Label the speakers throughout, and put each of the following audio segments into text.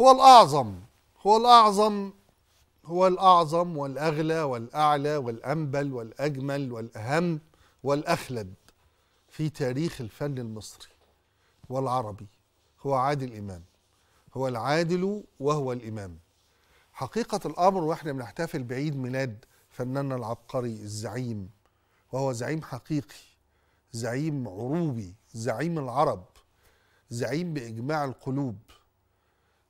Speaker 1: هو الأعظم هو الأعظم هو الأعظم والأغلى والأعلى والأنبل والأجمل والأهم والأخلد في تاريخ الفن المصري والعربي هو عادل إمام هو العادل وهو الإمام حقيقة الأمر وإحنا بنحتفل بعيد ميلاد فناننا العبقري الزعيم وهو زعيم حقيقي زعيم عروبي زعيم العرب زعيم بإجماع القلوب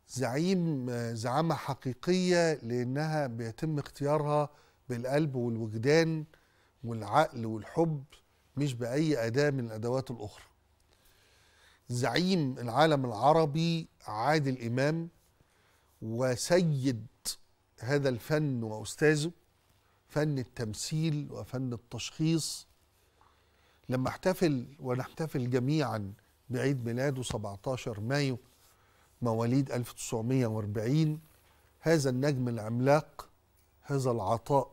Speaker 1: زعيم زعامة حقيقية لأنها بيتم اختيارها بالقلب والوجدان والعقل والحب مش بأي أداة من الأدوات الأخرى زعيم العالم العربي عادل إمام وسيد هذا الفن وأستاذه فن التمثيل وفن التشخيص لما احتفل ونحتفل جميعا بعيد ميلاده 17 مايو مواليد 1940 هذا النجم العملاق هذا العطاء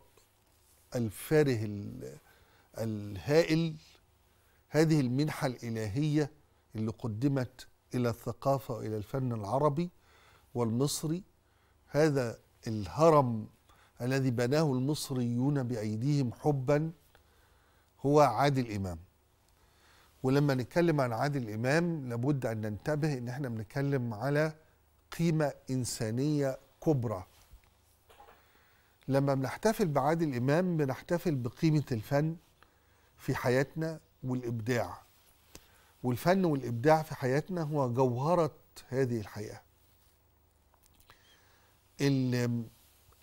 Speaker 1: الفاره الهائل هذه المنحة الإلهية اللي قدمت إلى الثقافة وإلى الفن العربي والمصري هذا الهرم الذي بناه المصريون بأيديهم حبا هو عادل إمام ولما نتكلم عن عادل امام لابد ان ننتبه ان احنا بنتكلم على قيمه انسانيه كبرى لما بنحتفل بعادل امام بنحتفل بقيمه الفن في حياتنا والابداع والفن والابداع في حياتنا هو جوهره هذه الحياه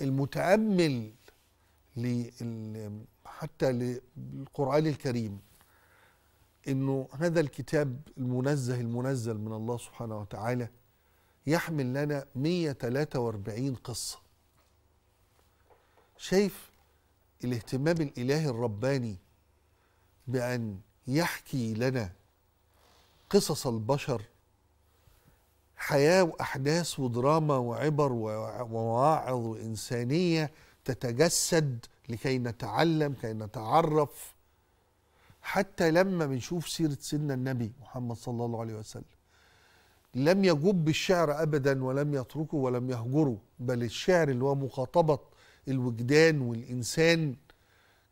Speaker 1: المتامل حتى للقران الكريم انه هذا الكتاب المنزه المنزل من الله سبحانه وتعالى يحمل لنا 143 قصه شايف الاهتمام الالهي الرباني بان يحكي لنا قصص البشر حياه واحداث ودراما وعبر ومواعظ وانسانيه تتجسد لكي نتعلم كي نتعرف حتى لما بنشوف سيرة سيدنا النبي محمد صلى الله عليه وسلم لم يجب الشعر أبدا ولم يتركه ولم يهجره بل الشعر اللي هو مخاطبة الوجدان والإنسان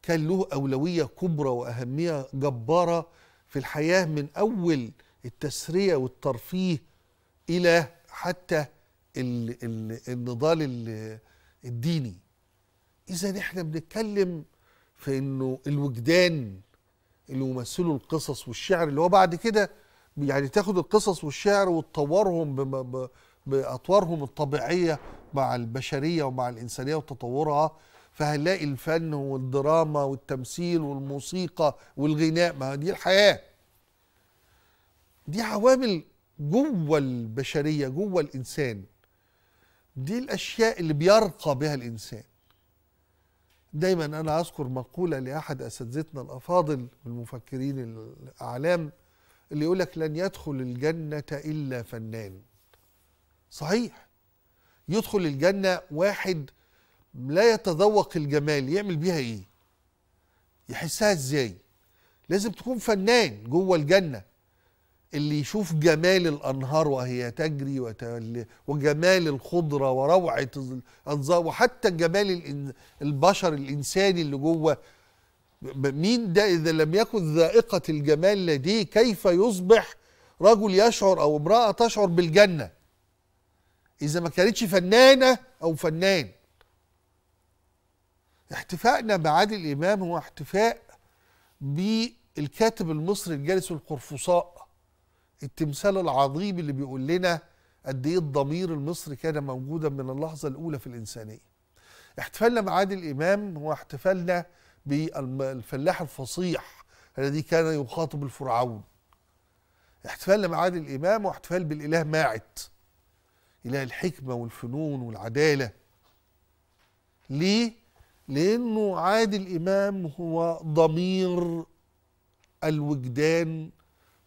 Speaker 1: كان له أولوية كبرى وأهمية جبارة في الحياة من أول التسرية والترفيه إلى حتى الـ الـ النضال الديني إذا إحنا بنتكلم في إنه الوجدان اللي يمثلوا القصص والشعر اللي هو بعد كده يعني تاخد القصص والشعر وتطورهم باطوارهم الطبيعيه مع البشريه ومع الانسانيه وتطورها فهنلاقي الفن والدراما والتمثيل والموسيقى والغناء ما دي الحياه دي عوامل جوه البشريه جوه الانسان دي الاشياء اللي بيرقى بها الانسان دايما أنا أذكر مقولة لأحد أساتذتنا الأفاضل والمفكرين الأعلام اللي يقول لك لن يدخل الجنة إلا فنان صحيح يدخل الجنة واحد لا يتذوق الجمال يعمل بيها إيه يحسها إزاي لازم تكون فنان جوه الجنة اللي يشوف جمال الانهار وهي تجري وجمال الخضره وروعه الانظار وحتى جمال البشر الانساني اللي جوه مين ده اذا لم يكن ذائقه الجمال لديه كيف يصبح رجل يشعر او امراه تشعر بالجنه اذا ما كانتش فنانه او فنان احتفائنا بعادل امام هو احتفاء بالكاتب المصري الجالس القرفصاء التمثال العظيم اللي بيقول لنا قد ايه الضمير المصري كان موجودا من اللحظه الاولى في الانسانيه. احتفالنا بعادل امام هو احتفالنا بالفلاح الفصيح الذي كان يخاطب الفرعون. احتفالنا بعادل امام واحتفال بالاله ماعت. اله الحكمه والفنون والعداله. ليه؟ لانه عادل امام هو ضمير الوجدان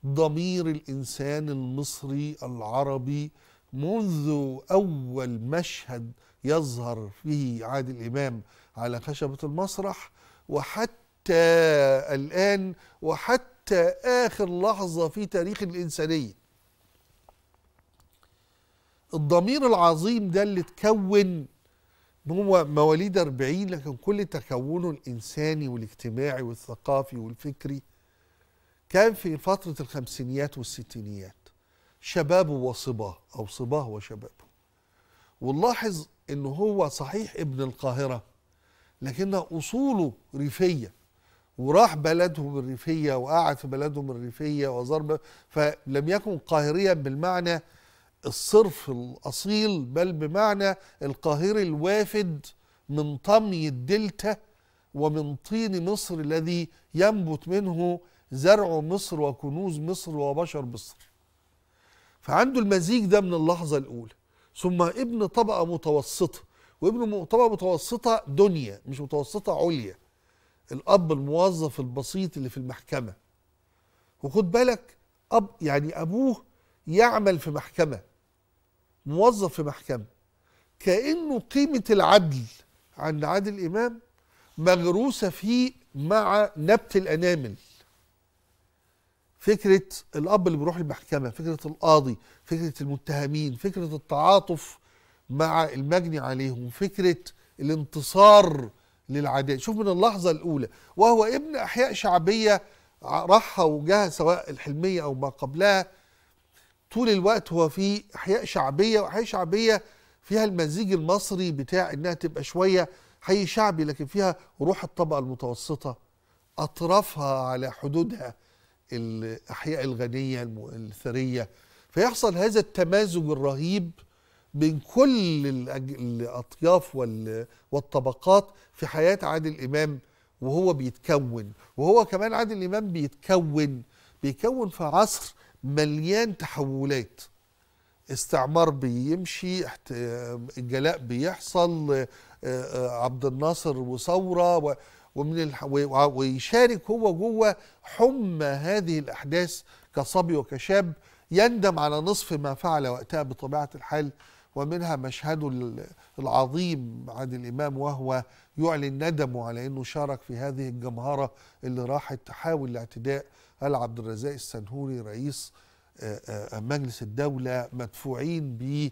Speaker 1: ضمير الانسان المصري العربي منذ اول مشهد يظهر فيه عادل امام على خشبه المسرح وحتى الان وحتى اخر لحظه في تاريخ الانسانيه الضمير العظيم ده اللي تكون هو مواليد 40 لكن كل تكونه الانساني والاجتماعي والثقافي والفكري كان في فترة الخمسينيات والستينيات شبابه وصباه أو صباه وشبابه ونلاحظ إن هو صحيح ابن القاهرة لكن أصوله ريفية وراح بلدهم الريفية وقعد في بلدهم الريفية وزار فلم يكن قاهريا بالمعنى الصرف الأصيل بل بمعنى القاهري الوافد من طمي الدلتا ومن طين مصر الذي ينبت منه زرع مصر وكنوز مصر وبشر مصر فعنده المزيج ده من اللحظة الأولى ثم ابن طبقة متوسطة وابن طبقة متوسطة دنيا مش متوسطة عليا الأب الموظف البسيط اللي في المحكمة وخد بالك أب يعني أبوه يعمل في محكمة موظف في محكمة كأنه قيمة العدل عند عادل إمام مغروسة فيه مع نبت الأنامل فكره الاب اللي بيروح المحكمه فكره القاضي فكره المتهمين فكره التعاطف مع المجني عليهم فكره الانتصار للعداء شوف من اللحظه الاولى وهو ابن احياء شعبيه راحها وجهها سواء الحلميه او ما قبلها طول الوقت هو في احياء شعبيه واحياء شعبيه فيها المزيج المصري بتاع انها تبقى شويه حي شعبي لكن فيها روح الطبقه المتوسطه اطرافها على حدودها الأحياء الغنية الثرية فيحصل هذا التمازج الرهيب بين كل الأطياف والطبقات في حياة عادل إمام وهو بيتكون وهو كمان عادل إمام بيتكون بيكون في عصر مليان تحولات استعمار بيمشي الجلاء بيحصل عبد الناصر وثورة ومن الح... ويشارك هو جوه حمى هذه الأحداث كصبي وكشاب يندم على نصف ما فعل وقتها بطبيعة الحال ومنها مشهده العظيم عن الإمام وهو يعلن ندمه على أنه شارك في هذه الجمهرة اللي راحت تحاول الاعتداء على عبد الرزاق السنهوري رئيس مجلس الدولة مدفوعين ب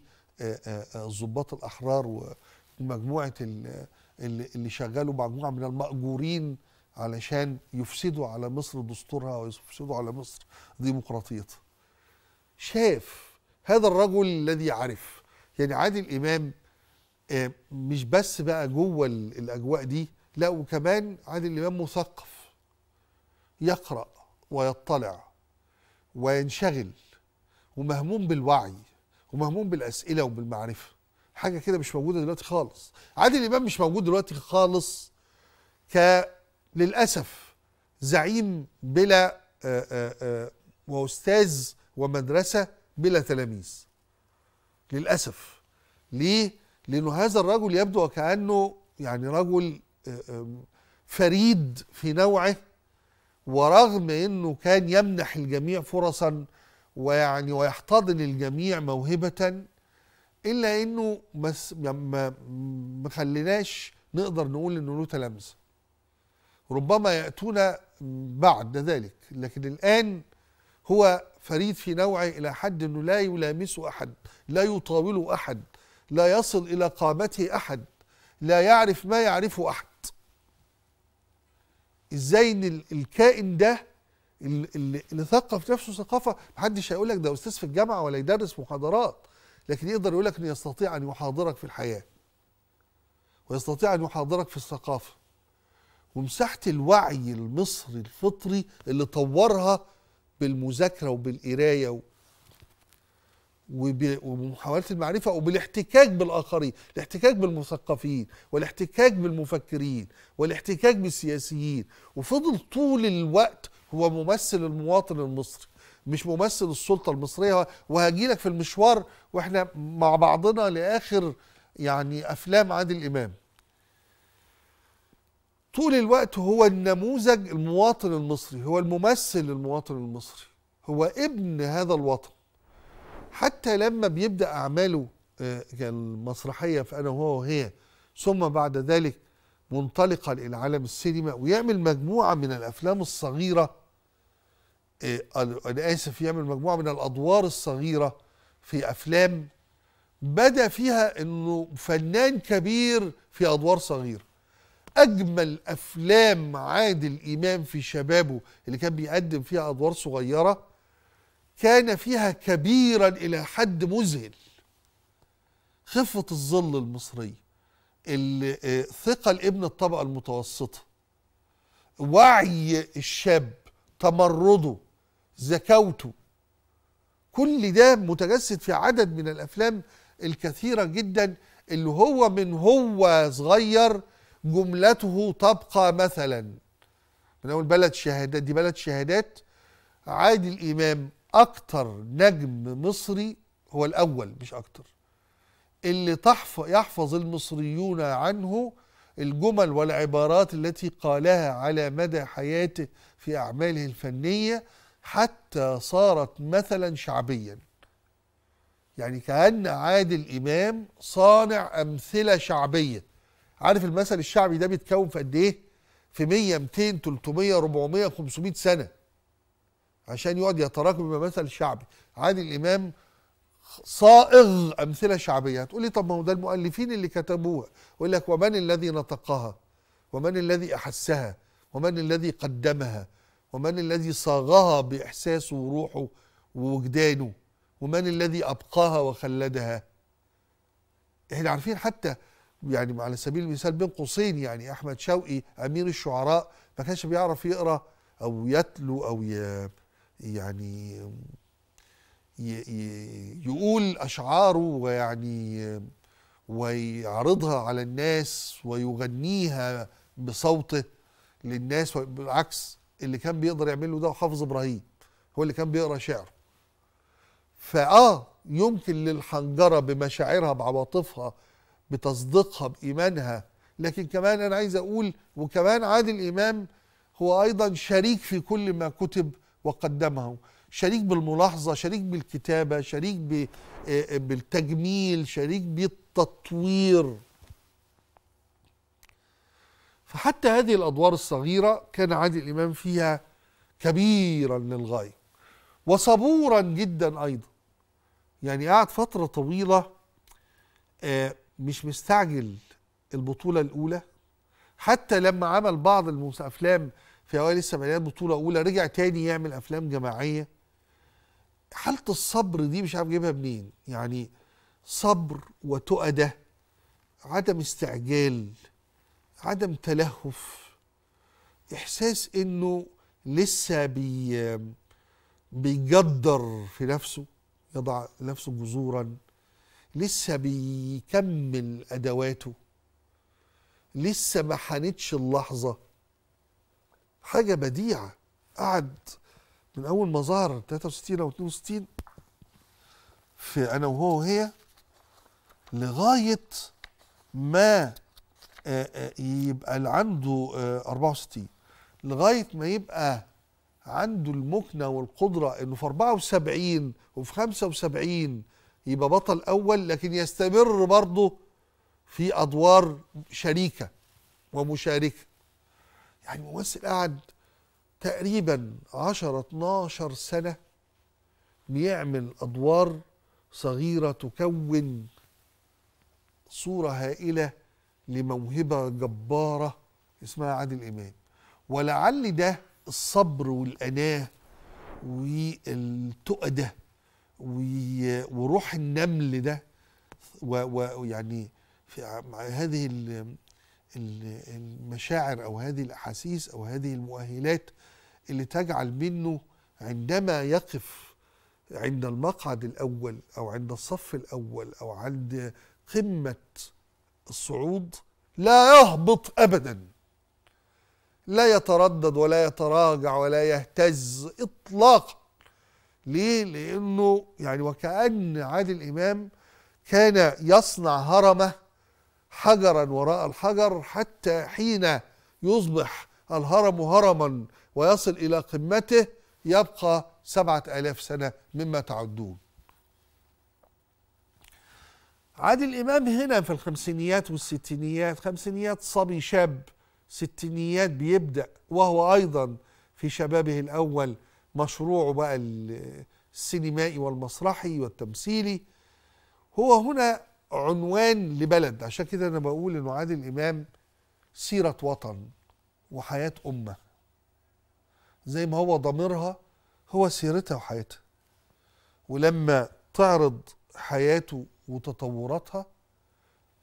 Speaker 1: ضباط الأحرار ومجموعة اللي, اللي شغلوا مجموعه من الماجورين علشان يفسدوا على مصر دستورها ويفسدوا على مصر ديمقراطيتها شاف هذا الرجل الذي عرف يعني عادل امام آه، مش بس بقى جوه الاجواء دي لا وكمان عادل امام مثقف يقرا ويطلع وينشغل ومهموم بالوعي ومهموم بالاسئله وبالمعرفه حاجه كده مش موجوده دلوقتي خالص عادل امام مش موجود دلوقتي خالص ك للاسف زعيم بلا آه، آه، آه، واستاذ ومدرسه بلا تلاميذ للاسف ليه لانه هذا الرجل يبدو وكانه يعني رجل فريد في نوعه ورغم انه كان يمنح الجميع فرصا ويعني ويحتضن الجميع موهبه الا انه بس يعني ما مخليناش نقدر نقول انه له تلامذه ربما ياتون بعد ذلك لكن الان هو فريد في نوعه الى حد انه لا يلامسه احد لا يطاوله احد لا يصل الى قامته احد لا يعرف ما يعرفه احد ازاي ان الكائن ده اللي ثقف نفسه ثقافه محدش هيقول لك ده استاذ في الجامعه ولا يدرس محاضرات لكن يقدر يقول لك انه يستطيع ان يحاضرك في الحياه ويستطيع ان يحاضرك في الثقافه ومساحه الوعي المصري الفطري اللي طورها بالمذاكره وبالقرايه وبمحاوله المعرفه وبالاحتكاك بالاخرين، الاحتكاك بالمثقفين والاحتكاك بالمفكرين والاحتكاك بالسياسيين وفضل طول الوقت هو ممثل المواطن المصري مش ممثل السلطه المصريه وهجي لك في المشوار واحنا مع بعضنا لاخر يعني افلام عادل امام طول الوقت هو النموذج المواطن المصري هو الممثل للمواطن المصري هو ابن هذا الوطن حتى لما بيبدا اعماله آه، المسرحيه في انا وهو وهي ثم بعد ذلك منطلقا الى عالم السينما ويعمل مجموعه من الافلام الصغيره انا إيه، اسف يعمل مجموعه من الادوار الصغيره في افلام بدا فيها انه فنان كبير في ادوار صغيره اجمل افلام عادل امام في شبابه اللي كان بيقدم فيها ادوار صغيره كان فيها كبيرا الى حد مذهل خفه الظل المصريه إيه، ثقل ابن الطبقه المتوسطه وعي الشاب تمرده زكوته كل ده متجسد في عدد من الافلام الكثيره جدا اللي هو من هو صغير جملته تبقى مثلا من اول بلد شهادات دي بلد شهادات عادل امام اكتر نجم مصري هو الاول مش اكتر اللي تحفظ يحفظ المصريون عنه الجمل والعبارات التي قالها على مدى حياته في اعماله الفنيه حتى صارت مثلا شعبيا يعني كأن عادل إمام صانع أمثلة شعبية عارف المثل الشعبي ده بيتكون في قد إيه؟ في 100 200 300 400 500 سنة عشان يقعد يتراكم يبقى مثل شعبي عادل إمام صائغ أمثلة شعبية هتقول لي طب ما هو ده المؤلفين اللي كتبوها يقول لك ومن الذي نطقها ومن الذي أحسها ومن الذي قدمها ومن الذي صاغها بإحساسه وروحه ووجدانه ومن الذي أبقاها وخلدها احنا عارفين حتى يعني على سبيل المثال بين قوسين يعني أحمد شوقي أمير الشعراء ما كانش بيعرف يقرأ أو يتلو أو ي... يعني يقول أشعاره ويعني ويعرضها على الناس ويغنيها بصوته للناس بالعكس اللي كان بيقدر يعمله ده حافظ ابراهيم هو اللي كان بيقرا شعر فاه يمكن للحنجره بمشاعرها بعواطفها بتصديقها بايمانها لكن كمان انا عايز اقول وكمان عادل امام هو ايضا شريك في كل ما كتب وقدمه شريك بالملاحظه شريك بالكتابه شريك آه، بالتجميل شريك بالتطوير فحتى هذه الأدوار الصغيرة كان عادل الإمام فيها كبيرا للغاية وصبورا جدا أيضا يعني قعد فترة طويلة آه، مش مستعجل البطولة الأولى حتى لما عمل بعض الأفلام في أوائل السبعينات بطولة أولى رجع تاني يعمل أفلام جماعية حالة الصبر دي مش عارف جيبها منين يعني صبر وتؤدة عدم استعجال عدم تلهف احساس انه لسه بي بيجدر في نفسه يضع نفسه جذورا لسه بيكمل ادواته لسه ما حانتش اللحظه حاجه بديعه قعد من اول ما ظهر 63 او 62 في انا وهو وهي لغايه ما آه، آه، يبقى اللي عنده 64 آه، لغايه ما يبقى عنده المكنه والقدره انه في 74 وفي 75 يبقى بطل اول لكن يستمر برضه في ادوار شريكه ومشاركه يعني ممثل قعد تقريبا 10 12 سنه بيعمل ادوار صغيره تكون صوره هائله لموهبه جباره اسمها عادل امام ولعل ده الصبر والاناه والتقى ده وروح النمل ده ويعني في هذه المشاعر او هذه الاحاسيس او هذه المؤهلات اللي تجعل منه عندما يقف عند المقعد الاول او عند الصف الاول او عند قمه الصعود لا يهبط ابدا لا يتردد ولا يتراجع ولا يهتز اطلاقا ليه لانه يعني وكان عادل امام كان يصنع هرمه حجرا وراء الحجر حتى حين يصبح الهرم هرما ويصل الى قمته يبقى سبعه الاف سنه مما تعدون عادل إمام هنا في الخمسينيات والستينيات خمسينيات صبي شاب ستينيات بيبدأ وهو أيضا في شبابه الأول مشروعه بقى السينمائي والمسرحي والتمثيلي هو هنا عنوان لبلد عشان كده أنا بقول إنه عادل إمام سيرة وطن وحياة أمة زي ما هو ضميرها هو سيرتها وحياتها ولما تعرض حياته وتطوراتها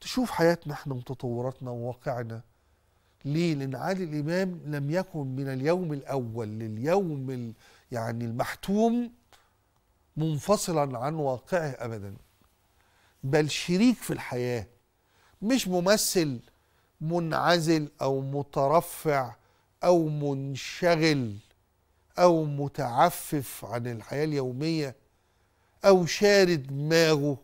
Speaker 1: تشوف حياتنا احنا وتطوراتنا وواقعنا ليه؟ لأن عادل إمام لم يكن من اليوم الأول لليوم يعني المحتوم منفصلا عن واقعه أبدا بل شريك في الحياة مش ممثل منعزل أو مترفع أو منشغل أو متعفف عن الحياة اليومية أو شارد دماغه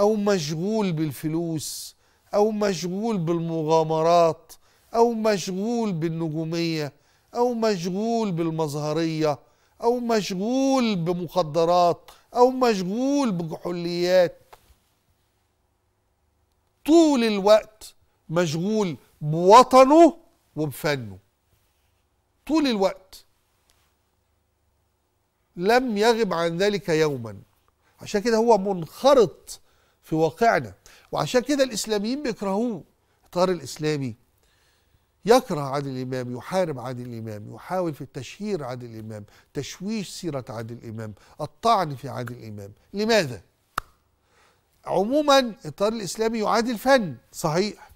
Speaker 1: او مشغول بالفلوس او مشغول بالمغامرات او مشغول بالنجوميه او مشغول بالمظهريه او مشغول بمخدرات او مشغول بكحوليات طول الوقت مشغول بوطنه وبفنه طول الوقت لم يغب عن ذلك يوما عشان كده هو منخرط في واقعنا وعشان كده الإسلاميين بيكرهوه الإطار الإسلامي يكره عادل إمام يحارب عادل إمام يحاول في تشهير عادل إمام تشويش سيرة عادل إمام الطعن في عادل إمام لماذا؟ عموما الإطار الإسلامي يعادل فن صحيح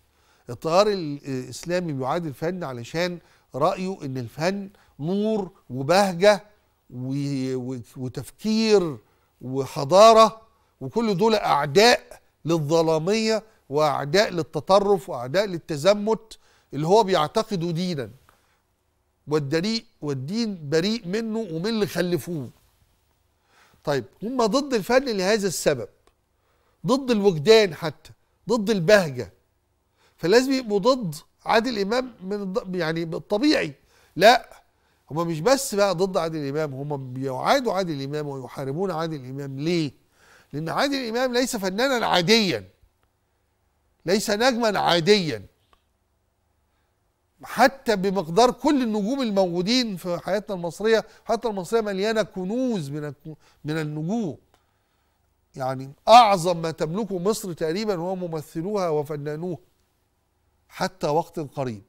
Speaker 1: الإطار الإسلامي بيعادل فن علشان رأيه إن الفن نور وبهجة وتفكير وحضارة وكل دول اعداء للظلاميه واعداء للتطرف واعداء للتزمت اللي هو بيعتقده دينا والدريء والدين بريء منه ومن اللي خلفوه طيب هم ضد الفن لهذا السبب ضد الوجدان حتى ضد البهجه فلازم يبقوا ضد عادل امام من يعني الطبيعي لا هم مش بس بقى ضد عادل امام هم بيعادوا عادل امام ويحاربون عادل امام ليه لأن عادل إمام ليس فنانا عاديا ليس نجما عاديا حتى بمقدار كل النجوم الموجودين في حياتنا المصريه، حتى المصريه مليانه كنوز من من النجوم. يعني اعظم ما تملكه مصر تقريبا هو ممثلوها وفنانوها. حتى وقت قريب.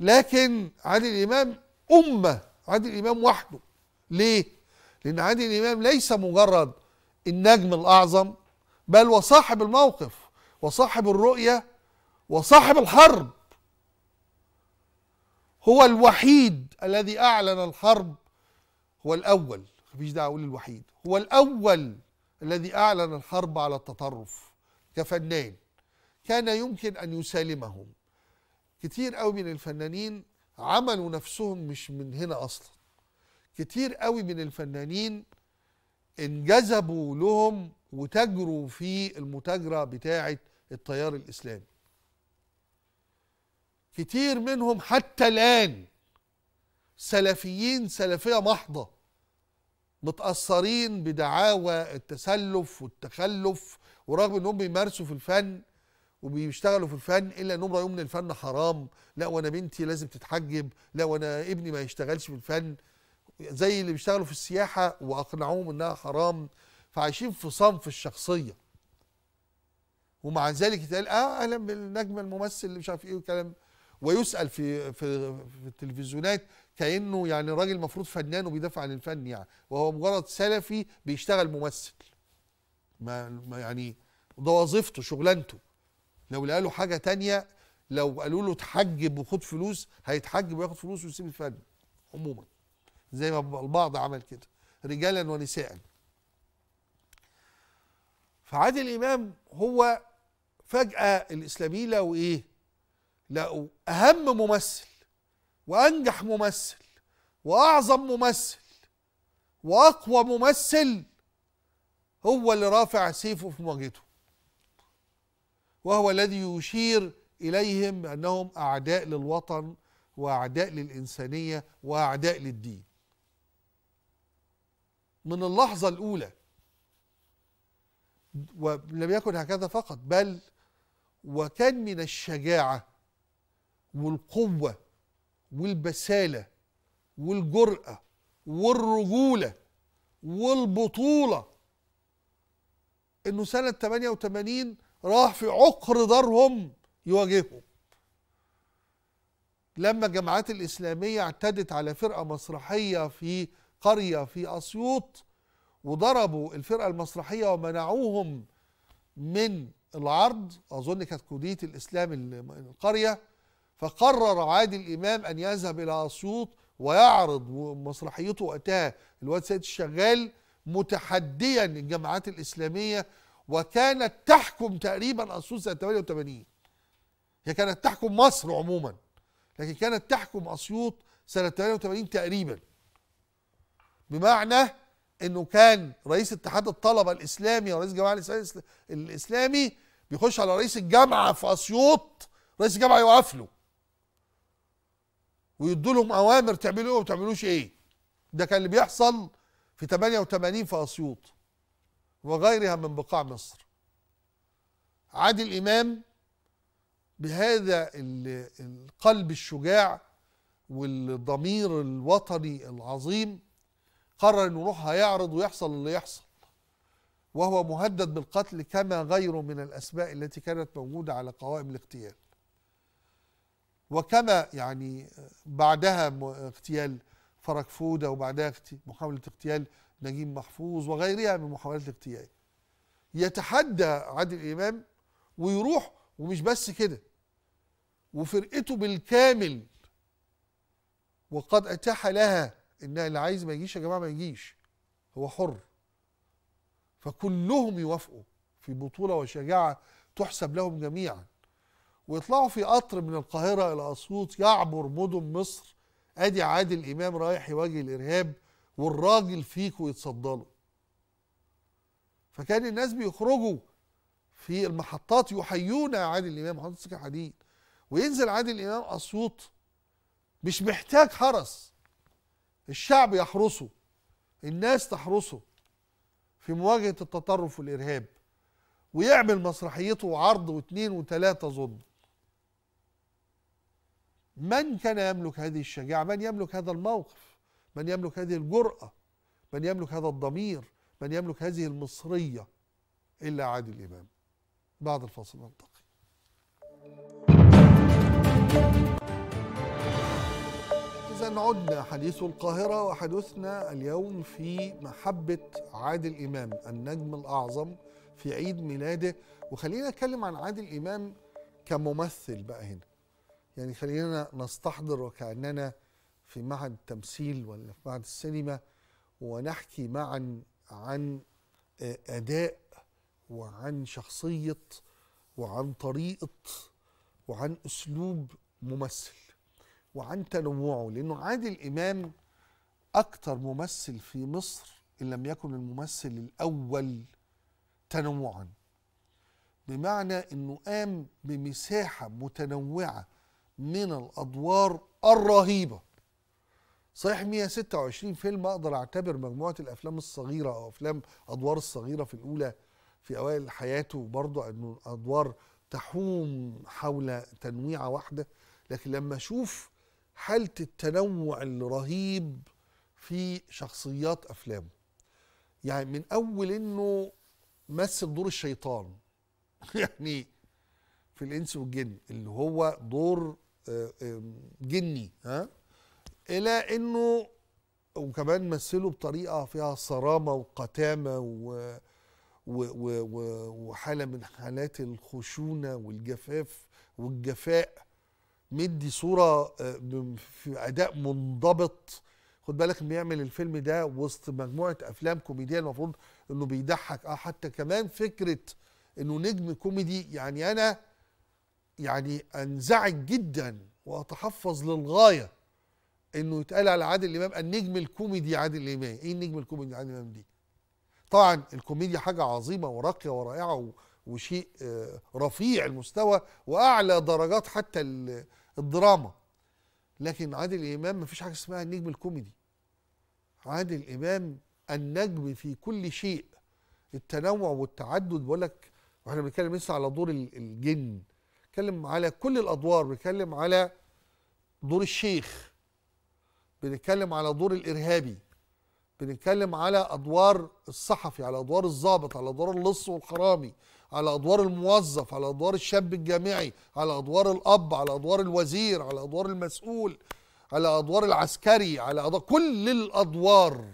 Speaker 1: لكن عادل امام امه، عادل امام وحده. ليه؟ لان عادل امام ليس مجرد النجم الاعظم بل وصاحب الموقف وصاحب الرؤيه وصاحب الحرب هو الوحيد الذي اعلن الحرب هو الاول مفيش داعي اقول الوحيد هو الاول الذي اعلن الحرب على التطرف كفنان كان يمكن ان يسالمهم كتير قوي من الفنانين عملوا نفسهم مش من هنا اصلا كتير قوي من الفنانين انجذبوا لهم وتجروا في المتاجرة بتاعة التيار الإسلامي كتير منهم حتى الآن سلفيين سلفية محضة متأثرين بدعاوى التسلف والتخلف ورغم انهم بيمارسوا في الفن وبيشتغلوا في الفن الا انهم رايهم ان الفن حرام لا وانا بنتي لازم تتحجب لا وانا ابني ما يشتغلش في الفن زي اللي بيشتغلوا في السياحه واقنعوهم انها حرام فعايشين في صنف الشخصيه ومع ذلك يتقال اه اهلا بالنجم الممثل اللي مش عارف ايه والكلام ويسال في في في التلفزيونات كانه يعني راجل المفروض فنان وبيدافع عن الفن يعني وهو مجرد سلفي بيشتغل ممثل ما يعني ده وظيفته شغلانته لو لقى له حاجه تانية لو قالوا له اتحجب وخد فلوس هيتحجب وياخد فلوس ويسيب الفن عموما زي ما البعض عمل كده رجالا ونساء فعادل امام هو فجاه الاسلاميين لقوا ايه لقوا اهم ممثل وانجح ممثل واعظم ممثل واقوى ممثل هو اللي رافع سيفه في مواجهته وهو الذي يشير اليهم انهم اعداء للوطن واعداء للانسانيه واعداء للدين من اللحظة الأولى ولم يكن هكذا فقط بل وكان من الشجاعة والقوة والبسالة والجرأة والرجولة والبطولة انه سنة 88 راح في عقر دارهم يواجههم لما الجماعات الإسلامية اعتدت على فرقة مسرحية في قرية في أسيوط وضربوا الفرقة المسرحية ومنعوهم من العرض أظن كانت كلية الإسلام القرية فقرر عادل إمام أن يذهب إلى أسيوط ويعرض مسرحيته وقتها الواد سيد الشغال متحديا الجماعات الإسلامية وكانت تحكم تقريبا أسيوط سنة 88 هي كانت تحكم مصر عموما لكن كانت تحكم أسيوط سنة 88 تقريبا بمعنى انه كان رئيس اتحاد الطلبه الاسلامي ورئيس جماعه الاسلامي بيخش على رئيس الجامعه في اسيوط رئيس الجامعه يوقف له ويدوا لهم اوامر تعملوا ايه وما تعملوش ايه ده كان اللي بيحصل في 88 في اسيوط وغيرها من بقاع مصر عادل امام بهذا القلب الشجاع والضمير الوطني العظيم قرر انه يروح هيعرض ويحصل اللي يحصل وهو مهدد بالقتل كما غيره من الاسماء التي كانت موجوده على قوائم الاغتيال وكما يعني بعدها اغتيال فرج فوده وبعدها محاوله اغتيال نجيب محفوظ وغيرها من محاولات الاغتيال يتحدى عادل امام ويروح ومش بس كده وفرقته بالكامل وقد اتاح لها ان اللي عايز ما يجيش يا جماعه ما يجيش هو حر فكلهم يوافقوا في بطوله وشجاعه تحسب لهم جميعا ويطلعوا في قطر من القاهره الى اسيوط يعبر مدن مصر ادي عادل امام رايح يواجه الارهاب والراجل فيكوا يتصدى له فكان الناس بيخرجوا في المحطات يحيون عادل امام محطه سكه حديد وينزل عادل امام اسيوط مش محتاج حرس الشعب يحرسه الناس تحرسه في مواجهة التطرف والإرهاب ويعمل مسرحيته وعرض واثنين وثلاثة ظن من كان يملك هذه الشجاعة من يملك هذا الموقف من يملك هذه الجرأة من يملك هذا الضمير من يملك هذه المصرية إلا عادل إمام بعد الفاصل نلتقي إذا عدنا حديث القاهرة وحدثنا اليوم في محبة عادل إمام النجم الأعظم في عيد ميلاده وخلينا نتكلم عن عادل إمام كممثل بقى هنا يعني خلينا نستحضر وكأننا في معهد التمثيل ولا في معهد السينما ونحكي معا عن آه، أداء وعن شخصية وعن طريقة وعن أسلوب ممثل وعن تنوعه لأنه عادل إمام أكتر ممثل في مصر إن لم يكن الممثل الأول تنوعا بمعنى أنه قام بمساحة متنوعة من الأدوار الرهيبة صحيح 126 فيلم أقدر أعتبر مجموعة الأفلام الصغيرة أو أفلام أدوار الصغيرة في الأولى في أوائل حياته برضه أنه أدوار تحوم حول تنويعة واحدة لكن لما أشوف حاله التنوع الرهيب في شخصيات افلامه يعني من اول انه مثل دور الشيطان يعني في الانس والجن اللي هو دور آه، جني ها الى انه وكمان مثله بطريقه فيها صرامه وقتامه و وحاله من حالات الخشونه والجفاف والجفاء مدي صوره آه، في اداء منضبط خد بالك بيعمل الفيلم ده وسط مجموعه افلام كوميديه المفروض انه بيضحك اه حتى كمان فكره انه نجم كوميدي يعني انا يعني انزعج جدا واتحفظ للغايه انه يتقال على عادل امام النجم الكوميدي عادل امام ايه النجم الكوميدي عادل امام دي طبعا الكوميديا حاجه عظيمه وراقيه ورائعه وشيء آه، رفيع المستوى واعلى درجات حتى الدراما لكن عادل امام مفيش حاجه اسمها النجم الكوميدي عادل امام النجم في كل شيء التنوع والتعدد بقول لك واحنا بنتكلم لسه على دور الجن بنتكلم على كل الادوار بنتكلم على دور الشيخ بنتكلم على دور الارهابي بنتكلم على ادوار الصحفي على ادوار الضابط على ادوار اللص والحرامي على ادوار الموظف على ادوار الشاب الجامعي على ادوار الاب على ادوار الوزير على ادوار المسؤول على ادوار العسكري على أدوار كل الادوار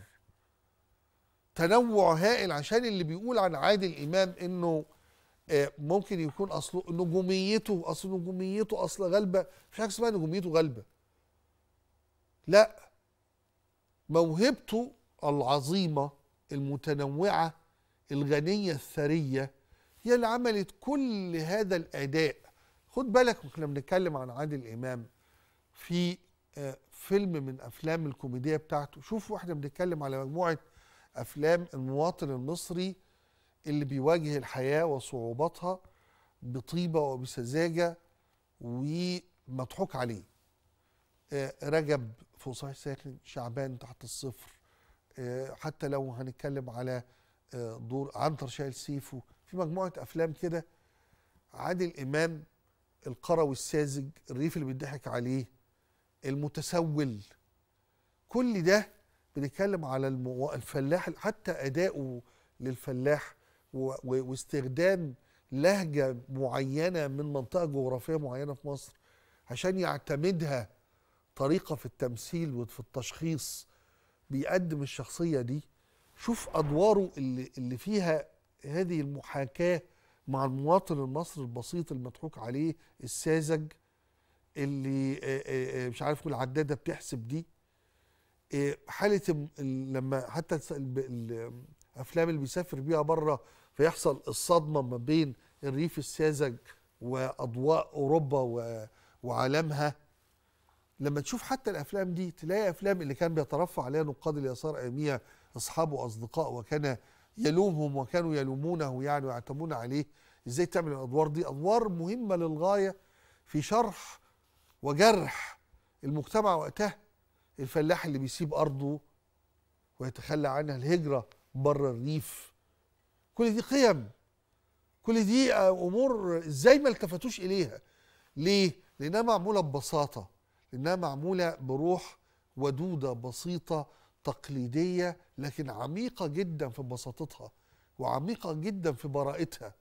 Speaker 1: تنوع هائل عشان اللي بيقول عن عادل امام انه آه، ممكن يكون اصله نجوميته اصل نجوميته اصل غلبه مش حاجه اسمها نجوميته غلبه لا موهبته العظيمه المتنوعه الغنيه الثريه هي اللي عملت كل هذا الاداء خد بالك واحنا بنتكلم عن عادل امام في آه، فيلم من افلام الكوميديا بتاعته شوف واحنا بنتكلم على مجموعه افلام المواطن المصري اللي بيواجه الحياه وصعوباتها بطيبه وبسذاجه ومضحوك عليه آه، رجب فصاح ساكن شعبان تحت الصفر آه، حتى لو هنتكلم على دور عنتر شايل سيفه في مجموعه افلام كده عادل امام القروي الساذج الريف اللي بيضحك عليه المتسول كل ده بنتكلم على المو... الفلاح حتى اداؤه للفلاح و... واستخدام لهجه معينه من منطقه جغرافيه معينه في مصر عشان يعتمدها طريقه في التمثيل وفي التشخيص بيقدم الشخصيه دي شوف ادواره اللي, اللي فيها هذه المحاكاه مع المواطن المصري البسيط المضحوك عليه الساذج اللي آه، آه، آه، مش عارف يقول العداده بتحسب دي حاله لما حتى الافلام اللي بيسافر بيها بره فيحصل الصدمه ما بين الريف الساذج واضواء اوروبا وعالمها لما تشوف حتى الافلام دي تلاقي افلام اللي كان بيترفع عليها نقاد اليسار اياميها اصحابه واصدقاء وكان يلومهم وكانوا يلومونه يعني ويعتمون عليه ازاي تعمل الادوار دي ادوار مهمه للغايه في شرح وجرح المجتمع وقتها الفلاح اللي بيسيب ارضه ويتخلى عنها الهجره بره الريف كل دي قيم كل دي آه، امور ازاي ما التفتوش اليها ليه لانها معموله ببساطه لانها معموله بروح ودوده بسيطه تقليديه لكن عميقه جدا في بساطتها وعميقه جدا في براءتها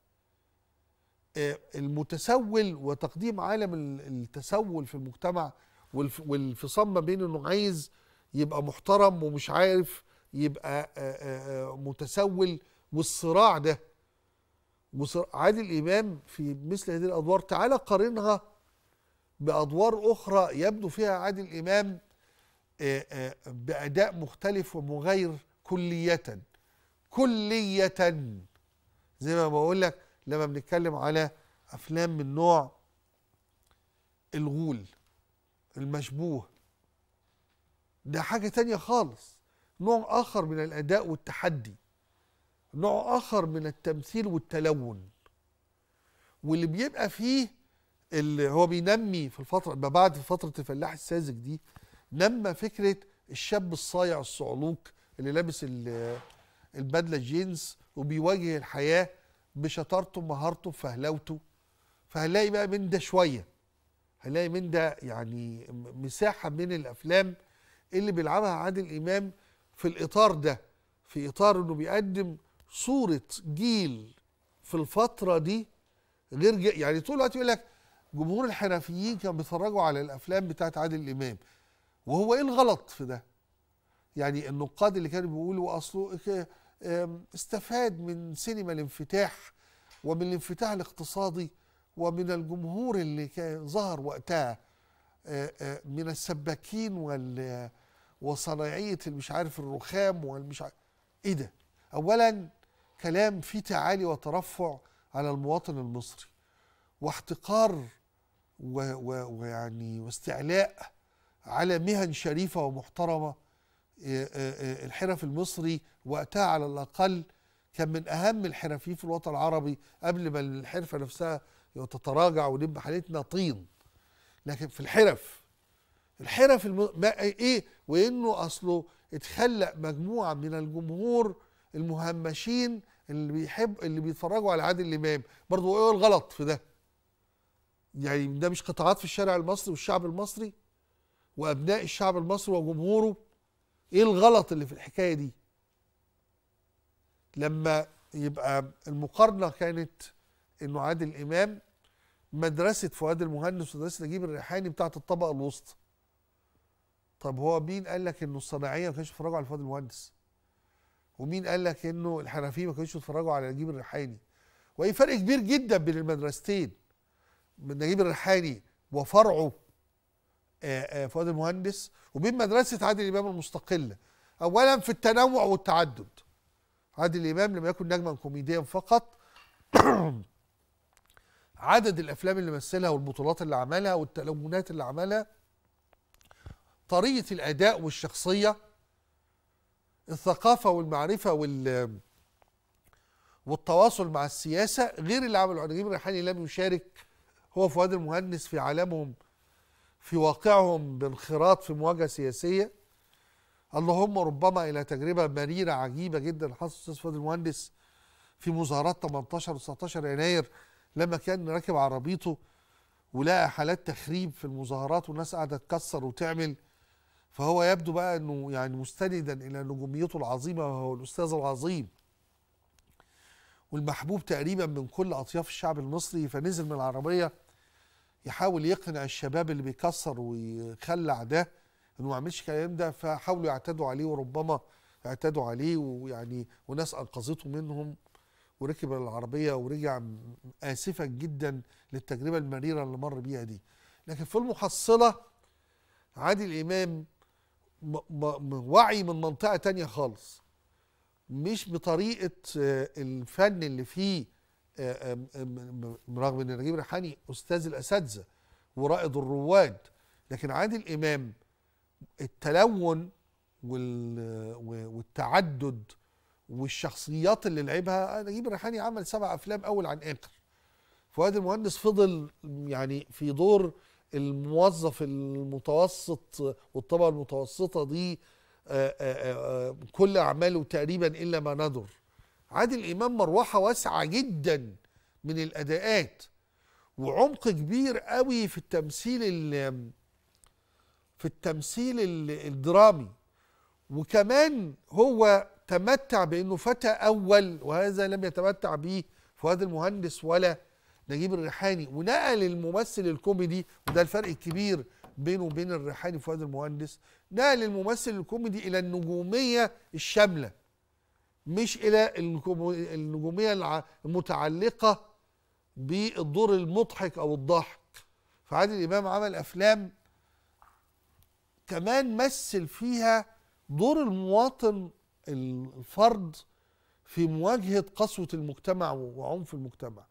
Speaker 1: آه، المتسول وتقديم عالم التسول في المجتمع والفصام ما بين انه عايز يبقى محترم ومش عارف يبقى آه، آه، متسول والصراع ده عادل امام في مثل هذه الادوار تعالى قارنها بادوار اخرى يبدو فيها عادل امام آه، آه، بأداء مختلف ومغاير كلية كلية زي ما بقول لك لما بنتكلم على أفلام من نوع الغول المشبوه ده حاجة تانية خالص نوع آخر من الأداء والتحدي نوع آخر من التمثيل والتلون واللي بيبقى فيه اللي هو بينمي في الفترة ما بعد فترة الفلاح الساذج دي نما فكره الشاب الصايع الصعلوك اللي لابس البدله الجينز وبيواجه الحياه بشطارته مهارته فهلاوته فهنلاقي بقى من ده شويه هنلاقي من ده يعني مساحه من الافلام اللي بيلعبها عادل امام في الاطار ده في اطار انه بيقدم صوره جيل في الفتره دي غير يعني طول الوقت يقول لك جمهور الحنفيين كانوا بيتفرجوا على الافلام بتاعت عادل امام وهو ايه الغلط في ده يعني النقاد اللي كانوا بيقولوا اصله إيه، استفاد من سينما الانفتاح ومن الانفتاح الاقتصادي ومن الجمهور اللي كان ظهر وقتها آه، آه، من السباكين وال وصناعيه المش عارف الرخام والمش عارف ايه ده اولا كلام فيه تعالي وترفع على المواطن المصري واحتقار ويعني واستعلاء على مهن شريفة ومحترمة آه، آه، آه، الحرف المصري وقتها على الأقل كان من أهم الحرفيين في الوطن العربي قبل ما الحرفة نفسها تتراجع ونبقى حالتنا طين لكن في الحرف الحرف الم... ما ايه وانه اصله اتخلق مجموعه من الجمهور المهمشين اللي بيحب اللي بيتفرجوا على عادل امام برضه ايه الغلط في ده يعني ده مش قطاعات في الشارع المصري والشعب المصري وابناء الشعب المصري وجمهوره ايه الغلط اللي في الحكايه دي لما يبقى المقارنه كانت انه عادل امام مدرسه فؤاد المهندس ومدرسه نجيب الريحاني بتاعه الطبقه الوسطى طب هو مين قال لك انه الصناعيه ما كانوش يتفرجوا على فؤاد المهندس ومين قال لك انه الحنفيه ما كانوش يتفرجوا على نجيب الريحاني وايه فرق كبير جدا بين المدرستين من نجيب الريحاني وفرعه آه، آه، فؤاد المهندس وبين مدرسه عادل امام المستقله اولا في التنوع والتعدد عادل امام لم يكن نجما كوميديا فقط عدد الافلام اللي مثلها والبطولات اللي عملها والتلونات اللي عملها طريقه الاداء والشخصيه الثقافه والمعرفه وال والتواصل مع السياسه غير اللي عمله نجيب الريحاني لم يشارك هو فؤاد المهندس في عالمهم في واقعهم بانخراط في مواجهه سياسيه اللهم ربما الى تجربه مريره عجيبه جدا حصلت استاذ فاضل المهندس في مظاهرات 18 و19 يناير لما كان راكب عربيته ولقى حالات تخريب في المظاهرات والناس قاعده تكسر وتعمل فهو يبدو بقى انه يعني مستندا الى نجوميته العظيمه وهو الاستاذ العظيم والمحبوب تقريبا من كل اطياف الشعب المصري فنزل من العربيه يحاول يقنع الشباب اللي بيكسر ويخلع ده انه ما يعملش الكلام ده فحاولوا يعتدوا عليه وربما اعتدوا عليه ويعني وناس انقذته منهم وركب العربيه ورجع اسفا جدا للتجربه المريره اللي مر بيها دي لكن في المحصله عادل امام وعي من منطقه تانية خالص مش بطريقه آه، الفن اللي فيه آه، آه، رغم ان نجيب ريحاني استاذ الاساتذه ورائد الرواد لكن عادل امام التلون والتعدد والشخصيات اللي لعبها آه، نجيب الريحاني عمل سبع افلام اول عن اخر فؤاد المهندس فضل يعني في دور الموظف المتوسط والطبقه المتوسطه دي كل اعماله تقريبا الا ما ندر عادل امام مروحه واسعه جدا من الاداءات وعمق كبير قوي في التمثيل في التمثيل الدرامي وكمان هو تمتع بانه فتى اول وهذا لم يتمتع به فؤاد المهندس ولا نجيب الريحاني ونقل الممثل الكوميدي وده الفرق الكبير بينه وبين الريحاني وفؤاد المهندس نقل الممثل الكوميدي الى النجوميه الشامله مش الى النجوميه المتعلقه بالدور المضحك او الضحك فعادل امام عمل افلام كمان مثل فيها دور المواطن الفرد في مواجهه قسوه المجتمع وعنف المجتمع